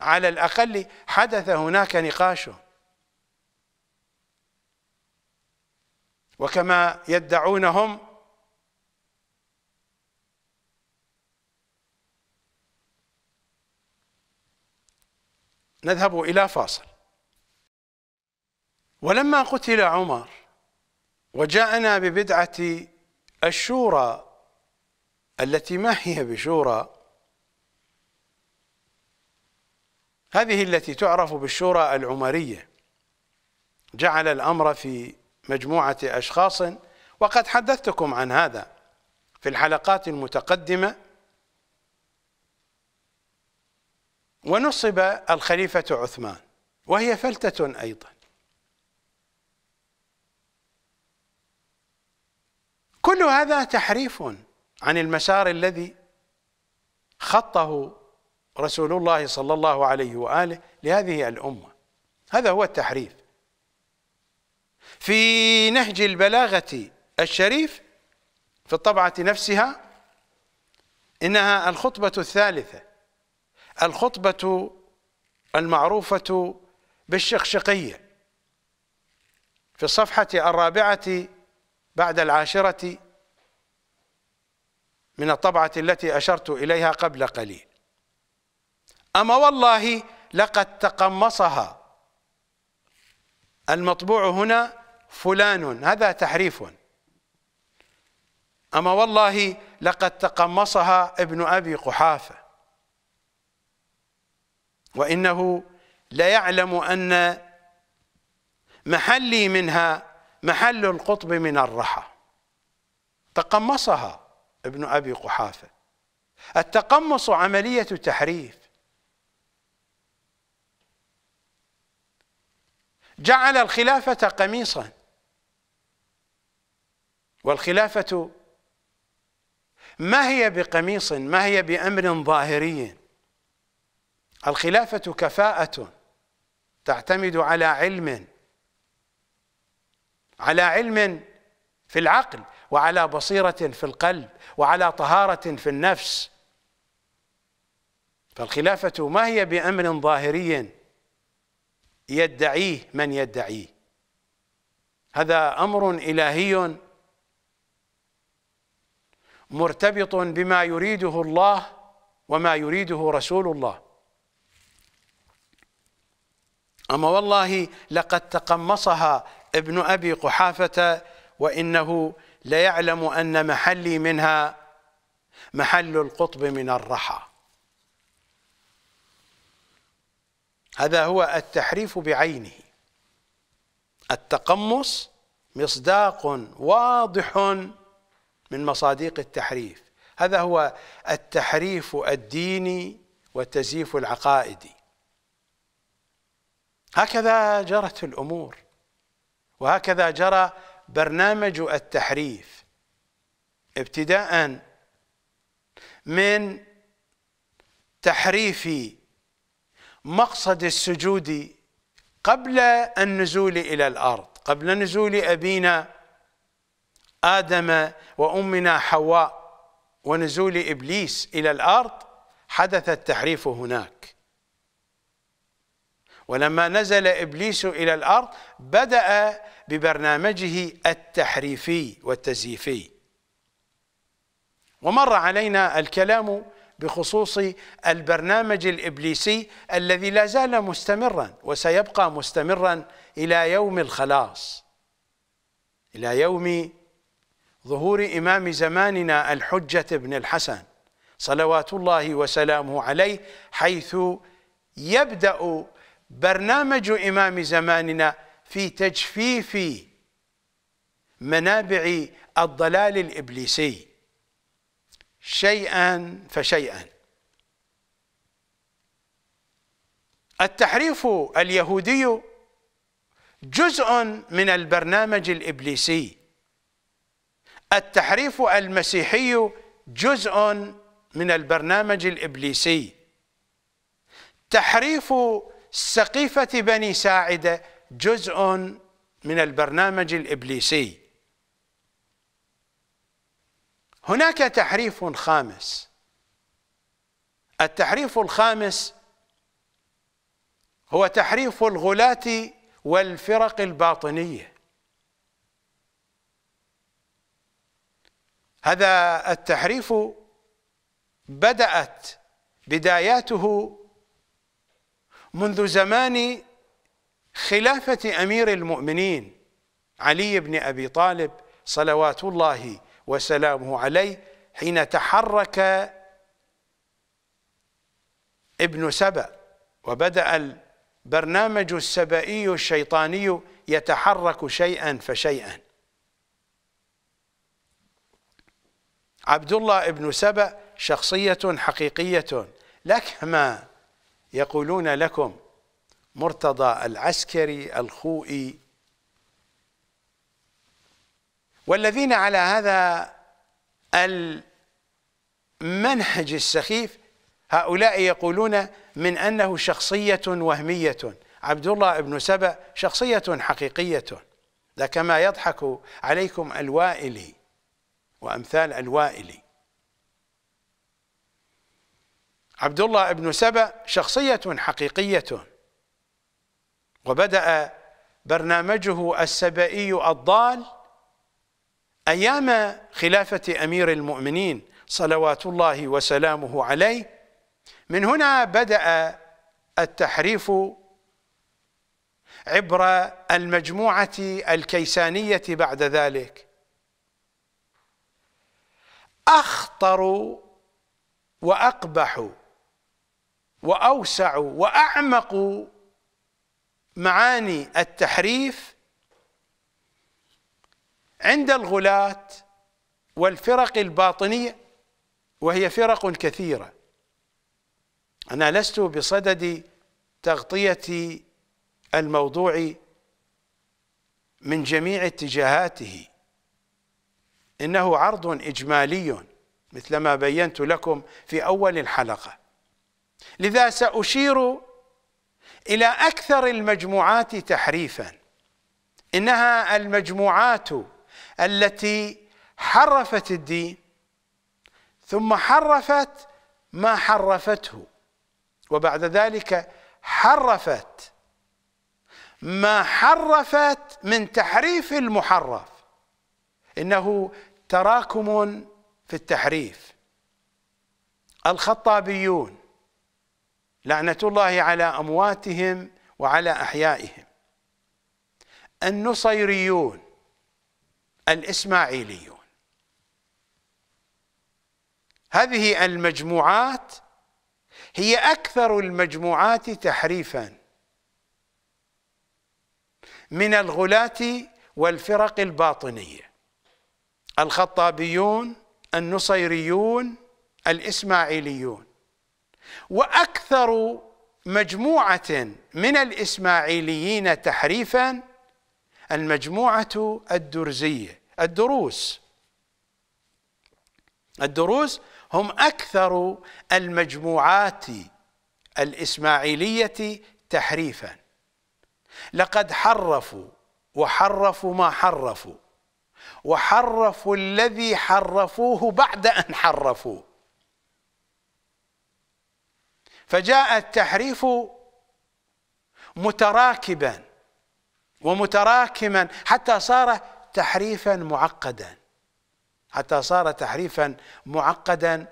على الأقل حدث هناك نقاش وكما يدعونهم نذهب إلى فاصل ولما قتل عمر وجاءنا ببدعة الشورى التي ما هي بشورى هذه التي تعرف بالشورى العمرية جعل الأمر في مجموعة أشخاص وقد حدثتكم عن هذا في الحلقات المتقدمة ونصب الخليفة عثمان وهي فلتة أيضا كل هذا تحريف عن المسار الذي خطه رسول الله صلى الله عليه واله لهذه الامه هذا هو التحريف في نهج البلاغه الشريف في الطبعه نفسها انها الخطبه الثالثه الخطبه المعروفه بالشقشقيه في الصفحه الرابعه بعد العاشرة من الطبعة التي أشرت إليها قبل قليل أما والله لقد تقمصها المطبوع هنا فلان هذا تحريف أما والله لقد تقمصها ابن أبي قحافة وإنه ليعلم أن محلي منها محل القطب من الرحى تقمصها ابن أبي قحافة التقمص عملية تحريف جعل الخلافة قميصا والخلافة ما هي بقميص ما هي بأمر ظاهري الخلافة كفاءة تعتمد على علم على علم في العقل وعلى بصيرة في القلب وعلى طهارة في النفس فالخلافة ما هي بأمر ظاهري يدعيه من يدعيه هذا أمر إلهي مرتبط بما يريده الله وما يريده رسول الله أما والله لقد تقمصها ابن أبي قحافة وإنه ليعلم أن محلي منها محل القطب من الرحى هذا هو التحريف بعينه التقمص مصداق واضح من مصادق التحريف هذا هو التحريف الديني والتزييف العقائدي هكذا جرت الأمور وهكذا جرى برنامج التحريف ابتداء من تحريف مقصد السجود قبل النزول الى الارض قبل نزول ابينا ادم وامنا حواء ونزول ابليس الى الارض حدث التحريف هناك ولما نزل إبليس إلى الأرض بدأ ببرنامجه التحريفي والتزييفي ومر علينا الكلام بخصوص البرنامج الإبليسي الذي لا زال مستمرا وسيبقى مستمرا إلى يوم الخلاص إلى يوم ظهور إمام زماننا الحجة بن الحسن صلوات الله وسلامه عليه حيث يبدأ برنامج إمام زماننا في تجفيف منابع الضلال الإبليسي شيئا فشيئا التحريف اليهودي جزء من البرنامج الإبليسي التحريف المسيحي جزء من البرنامج الإبليسي تحريف سقيفة بني ساعدة جزء من البرنامج الإبليسي هناك تحريف خامس التحريف الخامس هو تحريف الغلاة والفرق الباطنية هذا التحريف بدأت بداياته منذ زمان خلافة أمير المؤمنين علي بن أبي طالب صلوات الله وسلامه عليه حين تحرك ابن سبأ وبدأ البرنامج السبئي الشيطاني يتحرك شيئا فشيئا عبد الله ابن سبأ شخصية حقيقية لا كما يقولون لكم مرتضى العسكري الخوئي والذين على هذا المنهج السخيف هؤلاء يقولون من أنه شخصية وهمية عبد الله بن سبع شخصية حقيقية ده كما يضحك عليكم الوائلي وأمثال الوائلي عبد الله بن سبأ شخصية حقيقية وبدأ برنامجه السبئي الضال أيام خلافة أمير المؤمنين صلوات الله وسلامه عليه من هنا بدأ التحريف عبر المجموعة الكيسانية بعد ذلك أخطر وأقبح واوسع واعمق معاني التحريف عند الغلاة والفرق الباطنيه وهي فرق كثيره انا لست بصدد تغطيه الموضوع من جميع اتجاهاته انه عرض اجمالي مثلما بينت لكم في اول الحلقه لذا ساشير الى اكثر المجموعات تحريفا انها المجموعات التي حرفت الدين ثم حرفت ما حرفته وبعد ذلك حرفت ما حرفت من تحريف المحرف انه تراكم في التحريف الخطابيون لعنة الله على أمواتهم وعلى أحيائهم النصيريون الإسماعيليون هذه المجموعات هي أكثر المجموعات تحريفا من الغلاة والفرق الباطنية الخطابيون النصيريون الإسماعيليون واكثر مجموعه من الاسماعيليين تحريفا المجموعه الدرزيه الدروس الدروس هم اكثر المجموعات الاسماعيليه تحريفا لقد حرفوا وحرفوا ما حرفوا وحرفوا الذي حرفوه بعد ان حرفوه فجاء التحريف متراكبا ومتراكما حتى صار تحريفا معقدا حتى صار تحريفا معقدا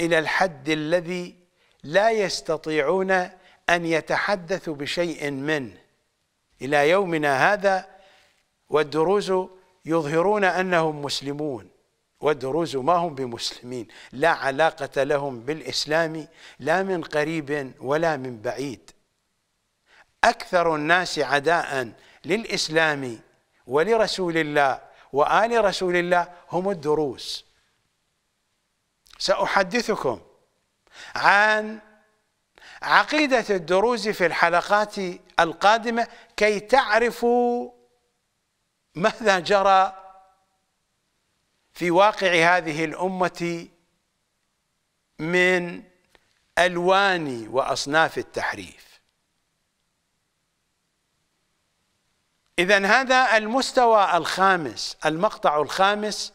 الى الحد الذي لا يستطيعون ان يتحدثوا بشيء منه الى يومنا هذا والدروز يظهرون انهم مسلمون والدروز ما هم بمسلمين لا علاقة لهم بالإسلام لا من قريب ولا من بعيد أكثر الناس عداء للإسلام ولرسول الله وآل رسول الله هم الدروز سأحدثكم عن عقيدة الدروز في الحلقات القادمة كي تعرفوا ماذا جرى في واقع هذه الامه من الوان واصناف التحريف اذا هذا المستوى الخامس المقطع الخامس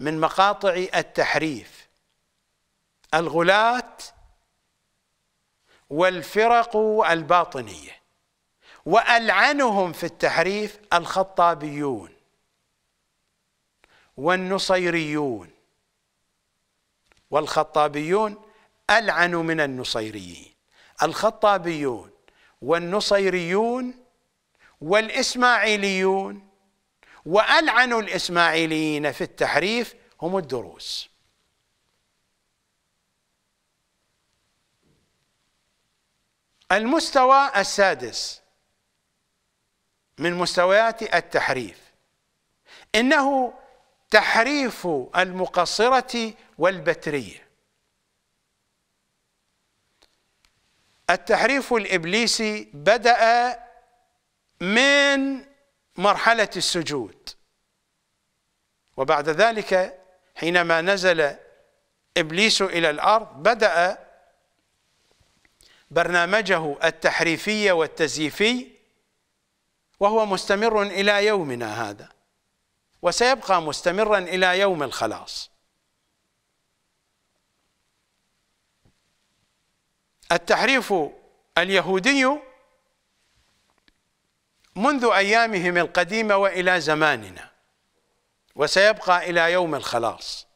من مقاطع التحريف الغلاة والفرق الباطنيه والعنهم في التحريف الخطابيون والنصيريون والخطابيون ألعن من النصيريين الخطابيون والنصيريون والإسماعيليون وألعن الإسماعيليين في التحريف هم الدروس المستوى السادس من مستويات التحريف إنه تحريف المقصرة والبترية التحريف الإبليسي بدأ من مرحلة السجود وبعد ذلك حينما نزل إبليس إلى الأرض بدأ برنامجه التحريفي والتزييفي وهو مستمر إلى يومنا هذا وسيبقى مستمرا الى يوم الخلاص التحريف اليهودي منذ ايامهم القديمه والى زماننا وسيبقى الى يوم الخلاص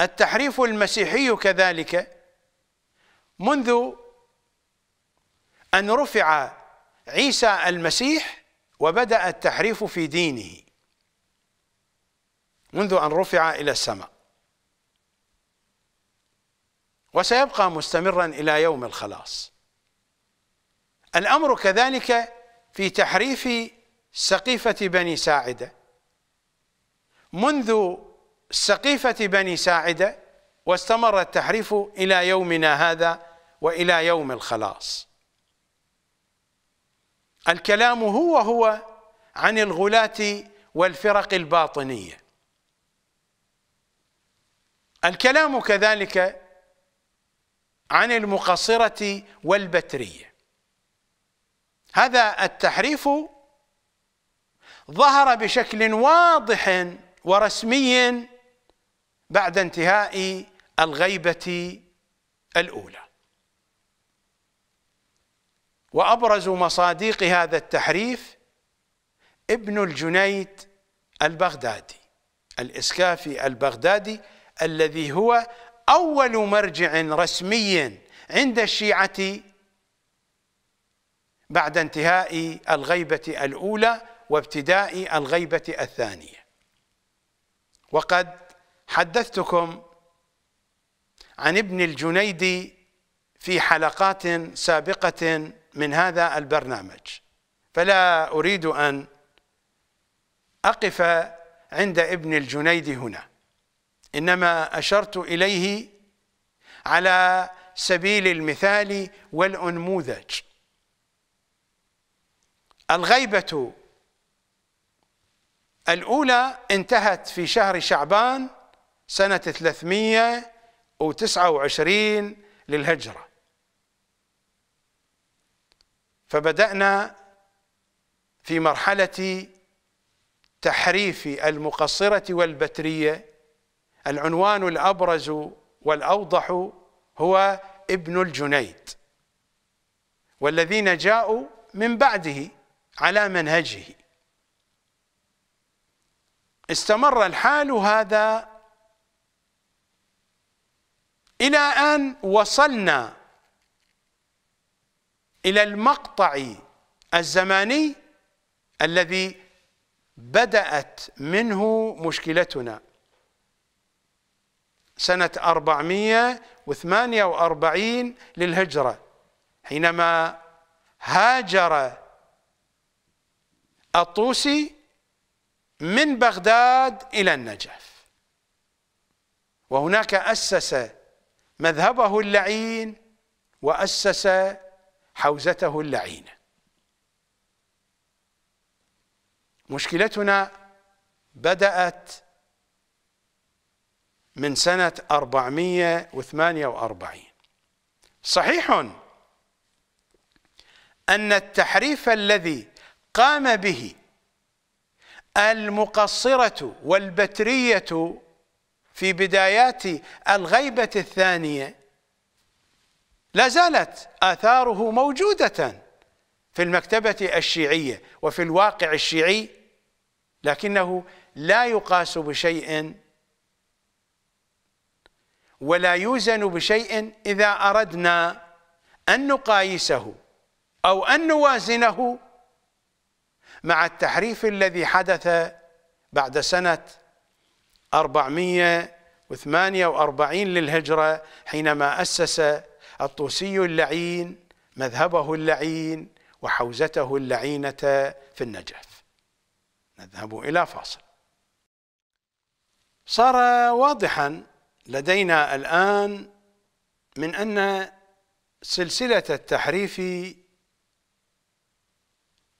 التحريف المسيحي كذلك منذ ان رفع عيسى المسيح وبدا التحريف في دينه منذ أن رفع إلى السماء وسيبقى مستمرا إلى يوم الخلاص الأمر كذلك في تحريف سقيفة بني ساعدة منذ سقيفة بني ساعدة واستمر التحريف إلى يومنا هذا وإلى يوم الخلاص الكلام هو هو عن الغلاة والفرق الباطنية الكلام كذلك عن المقصرة والبترية هذا التحريف ظهر بشكل واضح ورسمي بعد انتهاء الغيبة الأولى وأبرز مصاديق هذا التحريف ابن الجنيد البغدادي الإسكافي البغدادي الذي هو أول مرجع رسمي عند الشيعة بعد انتهاء الغيبة الأولى وابتداء الغيبة الثانية وقد حدثتكم عن ابن الجنيدي في حلقات سابقة من هذا البرنامج فلا أريد أن أقف عند ابن الجنيد هنا إنما أشرت إليه على سبيل المثال والأنموذج الغيبة الأولى انتهت في شهر شعبان سنة 329 للهجرة فبدأنا في مرحلة تحريف المقصرة والبترية العنوان الابرز والاوضح هو ابن الجنيد والذين جاءوا من بعده على منهجه استمر الحال هذا الى ان وصلنا الى المقطع الزماني الذي بدات منه مشكلتنا سنة 448 للهجرة حينما هاجر الطوسي من بغداد إلى النجف وهناك أسس مذهبه اللعين وأسس حوزته اللعينة مشكلتنا بدأت من سنة 448 صحيح أن التحريف الذي قام به المقصرة والبترية في بدايات الغيبة الثانية لا زالت آثاره موجودة في المكتبة الشيعية وفي الواقع الشيعي لكنه لا يقاس بشيء ولا يوزن بشيء إذا أردنا أن نقايسه أو أن نوازنه مع التحريف الذي حدث بعد سنة 448 للهجرة حينما أسس الطوسي اللعين مذهبه اللعين وحوزته اللعينة في النجف نذهب إلى فاصل صار واضحا لدينا الآن من أن سلسلة التحريف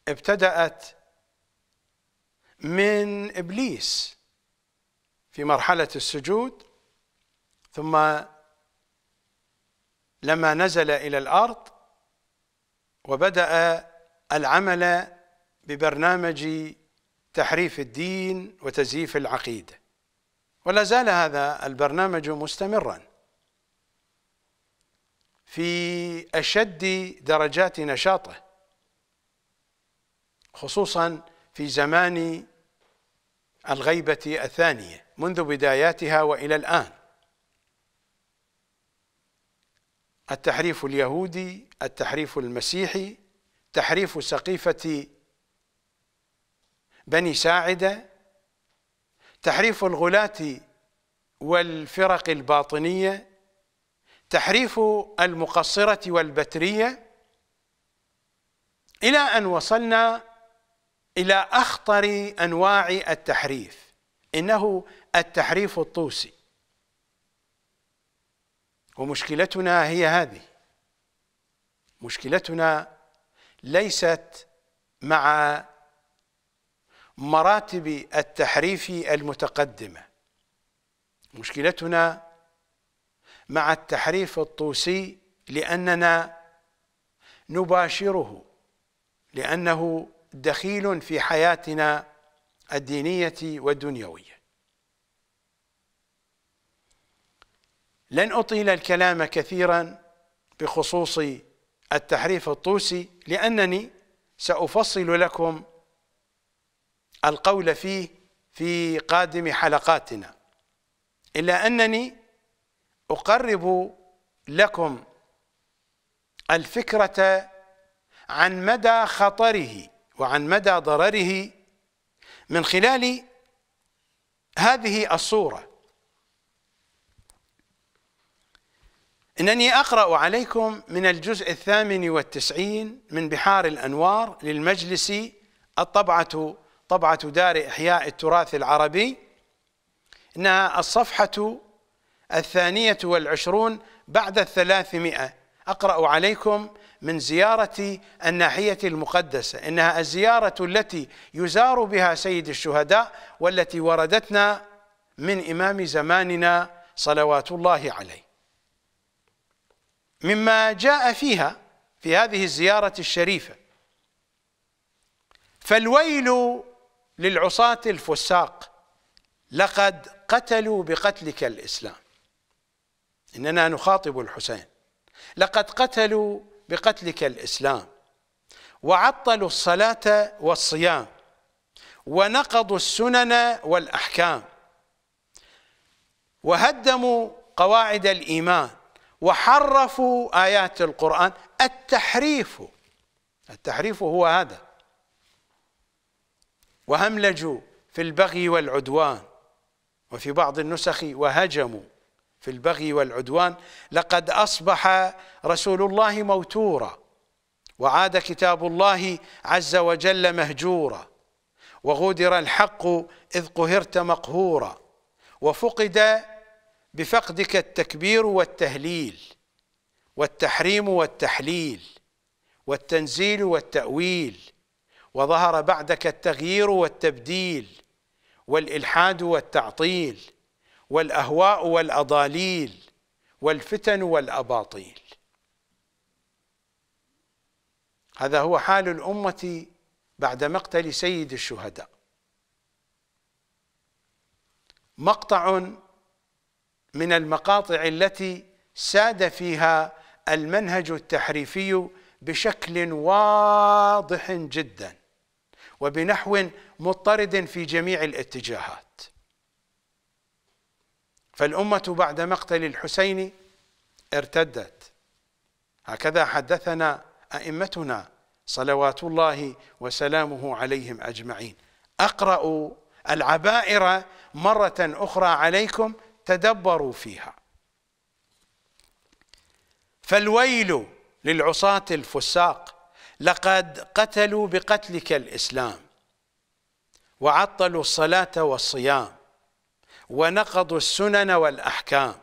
ابتدأت من إبليس في مرحلة السجود ثم لما نزل إلى الأرض وبدأ العمل ببرنامج تحريف الدين وتزييف العقيده ولا زال هذا البرنامج مستمرا في أشد درجات نشاطه خصوصا في زمان الغيبة الثانية منذ بداياتها وإلى الآن التحريف اليهودي التحريف المسيحي تحريف سقيفة بني ساعده تحريف الغلاة والفرق الباطنية تحريف المقصرة والبترية إلى أن وصلنا إلى أخطر أنواع التحريف إنه التحريف الطوسي ومشكلتنا هي هذه مشكلتنا ليست مع مراتب التحريف المتقدمة مشكلتنا مع التحريف الطوسي لأننا نباشره لأنه دخيل في حياتنا الدينية والدنيوية لن أطيل الكلام كثيرا بخصوص التحريف الطوسي لأنني سأفصل لكم القول فيه في قادم حلقاتنا إلا أنني أقرب لكم الفكرة عن مدى خطره وعن مدى ضرره من خلال هذه الصورة إنني أقرأ عليكم من الجزء الثامن والتسعين من بحار الأنوار للمجلس الطبعة طبعة دار إحياء التراث العربي إنها الصفحة الثانية والعشرون بعد الثلاثمائة أقرأ عليكم من زيارة الناحية المقدسة إنها الزيارة التي يزار بها سيد الشهداء والتي وردتنا من إمام زماننا صلوات الله عليه مما جاء فيها في هذه الزيارة الشريفة فالويل للعصاة الفساق لقد قتلوا بقتلك الإسلام إننا نخاطب الحسين لقد قتلوا بقتلك الإسلام وعطلوا الصلاة والصيام ونقضوا السنن والأحكام وهدموا قواعد الإيمان وحرفوا آيات القرآن التحريف التحريف هو هذا وهملجوا في البغي والعدوان وفي بعض النسخ وهجموا في البغي والعدوان لقد أصبح رسول الله موتورا وعاد كتاب الله عز وجل مهجورا وغدر الحق إذ قهرت مقهورا وفقد بفقدك التكبير والتهليل والتحريم والتحليل والتنزيل والتأويل وظهر بعدك التغيير والتبديل والإلحاد والتعطيل والأهواء والأضاليل والفتن والأباطيل هذا هو حال الأمة بعد مقتل سيد الشهداء مقطع من المقاطع التي ساد فيها المنهج التحريفي بشكل واضح جداً وبنحو مضطرد في جميع الاتجاهات فالأمة بعد مقتل الحسين ارتدت هكذا حدثنا أئمتنا صلوات الله وسلامه عليهم أجمعين أقرأوا العبائر مرة أخرى عليكم تدبروا فيها فالويل للعصاة الفساق لقد قتلوا بقتلك الإسلام وعطلوا الصلاة والصيام ونقضوا السنن والأحكام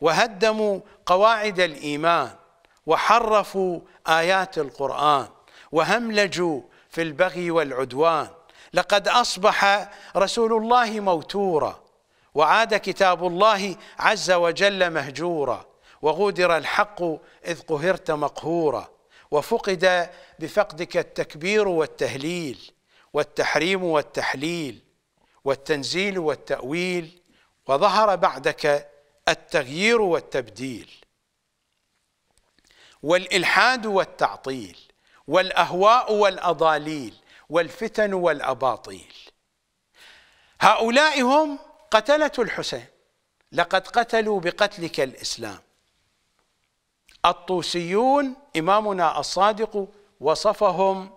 وهدموا قواعد الإيمان وحرفوا آيات القرآن وهملجوا في البغي والعدوان لقد أصبح رسول الله موتورا وعاد كتاب الله عز وجل مهجورا وغودر الحق إذ قهرت مقهورا وفقد بفقدك التكبير والتهليل والتحريم والتحليل والتنزيل والتأويل وظهر بعدك التغيير والتبديل والإلحاد والتعطيل والأهواء والأضاليل والفتن والأباطيل هؤلاء هم قتلة الحسين لقد قتلوا بقتلك الإسلام الطوسيون إمامنا الصادق وصفهم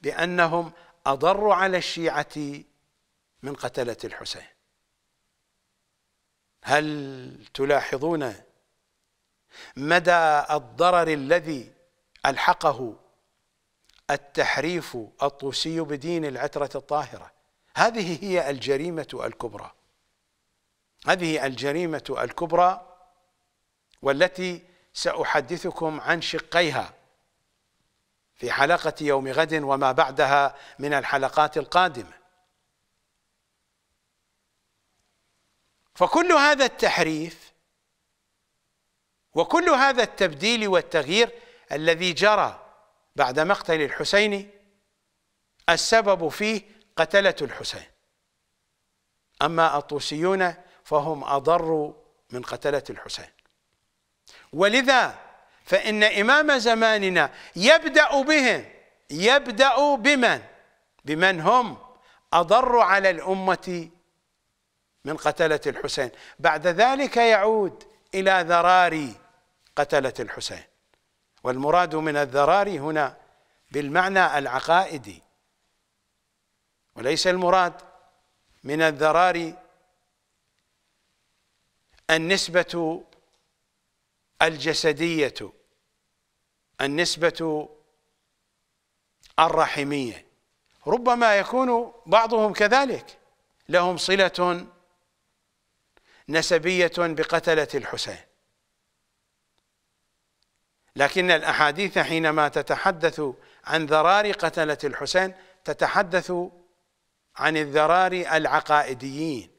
بأنهم أضروا على الشيعة من قتلة الحسين هل تلاحظون مدى الضرر الذي ألحقه التحريف الطوسي بدين العترة الطاهرة هذه هي الجريمة الكبرى هذه الجريمة الكبرى والتي ساحدثكم عن شقيها في حلقه يوم غد وما بعدها من الحلقات القادمه فكل هذا التحريف وكل هذا التبديل والتغيير الذي جرى بعد مقتل الحسين السبب فيه قتلة الحسين أما الطوسيون فهم أضر من قتلة الحسين ولذا فإن إمام زماننا يبدأ بهم يبدأ بمن بمن هم أضر على الأمة من قتلة الحسين بعد ذلك يعود إلى ذراري قتلة الحسين والمراد من الذراري هنا بالمعنى العقائدي وليس المراد من الذراري النسبة الجسدية النسبة الرحمية ربما يكون بعضهم كذلك لهم صلة نسبية بقتلة الحسين لكن الأحاديث حينما تتحدث عن ذرار قتلة الحسين تتحدث عن الذرار العقائديين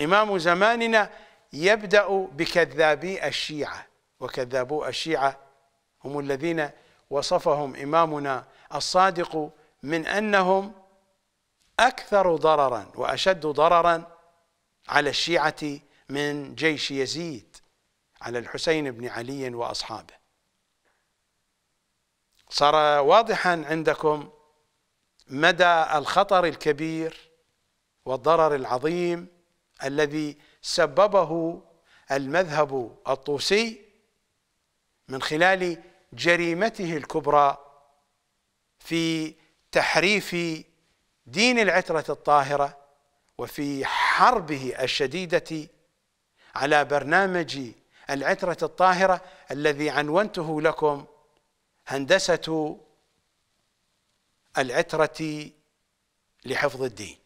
إمام زماننا يبدأ بكذابي الشيعة وكذابو الشيعة هم الذين وصفهم إمامنا الصادق من أنهم أكثر ضررا وأشد ضررا على الشيعة من جيش يزيد على الحسين بن علي وأصحابه صار واضحا عندكم مدى الخطر الكبير والضرر العظيم الذي سببه المذهب الطوسي من خلال جريمته الكبرى في تحريف دين العترة الطاهرة وفي حربه الشديدة على برنامج العترة الطاهرة الذي عنونته لكم هندسة العترة لحفظ الدين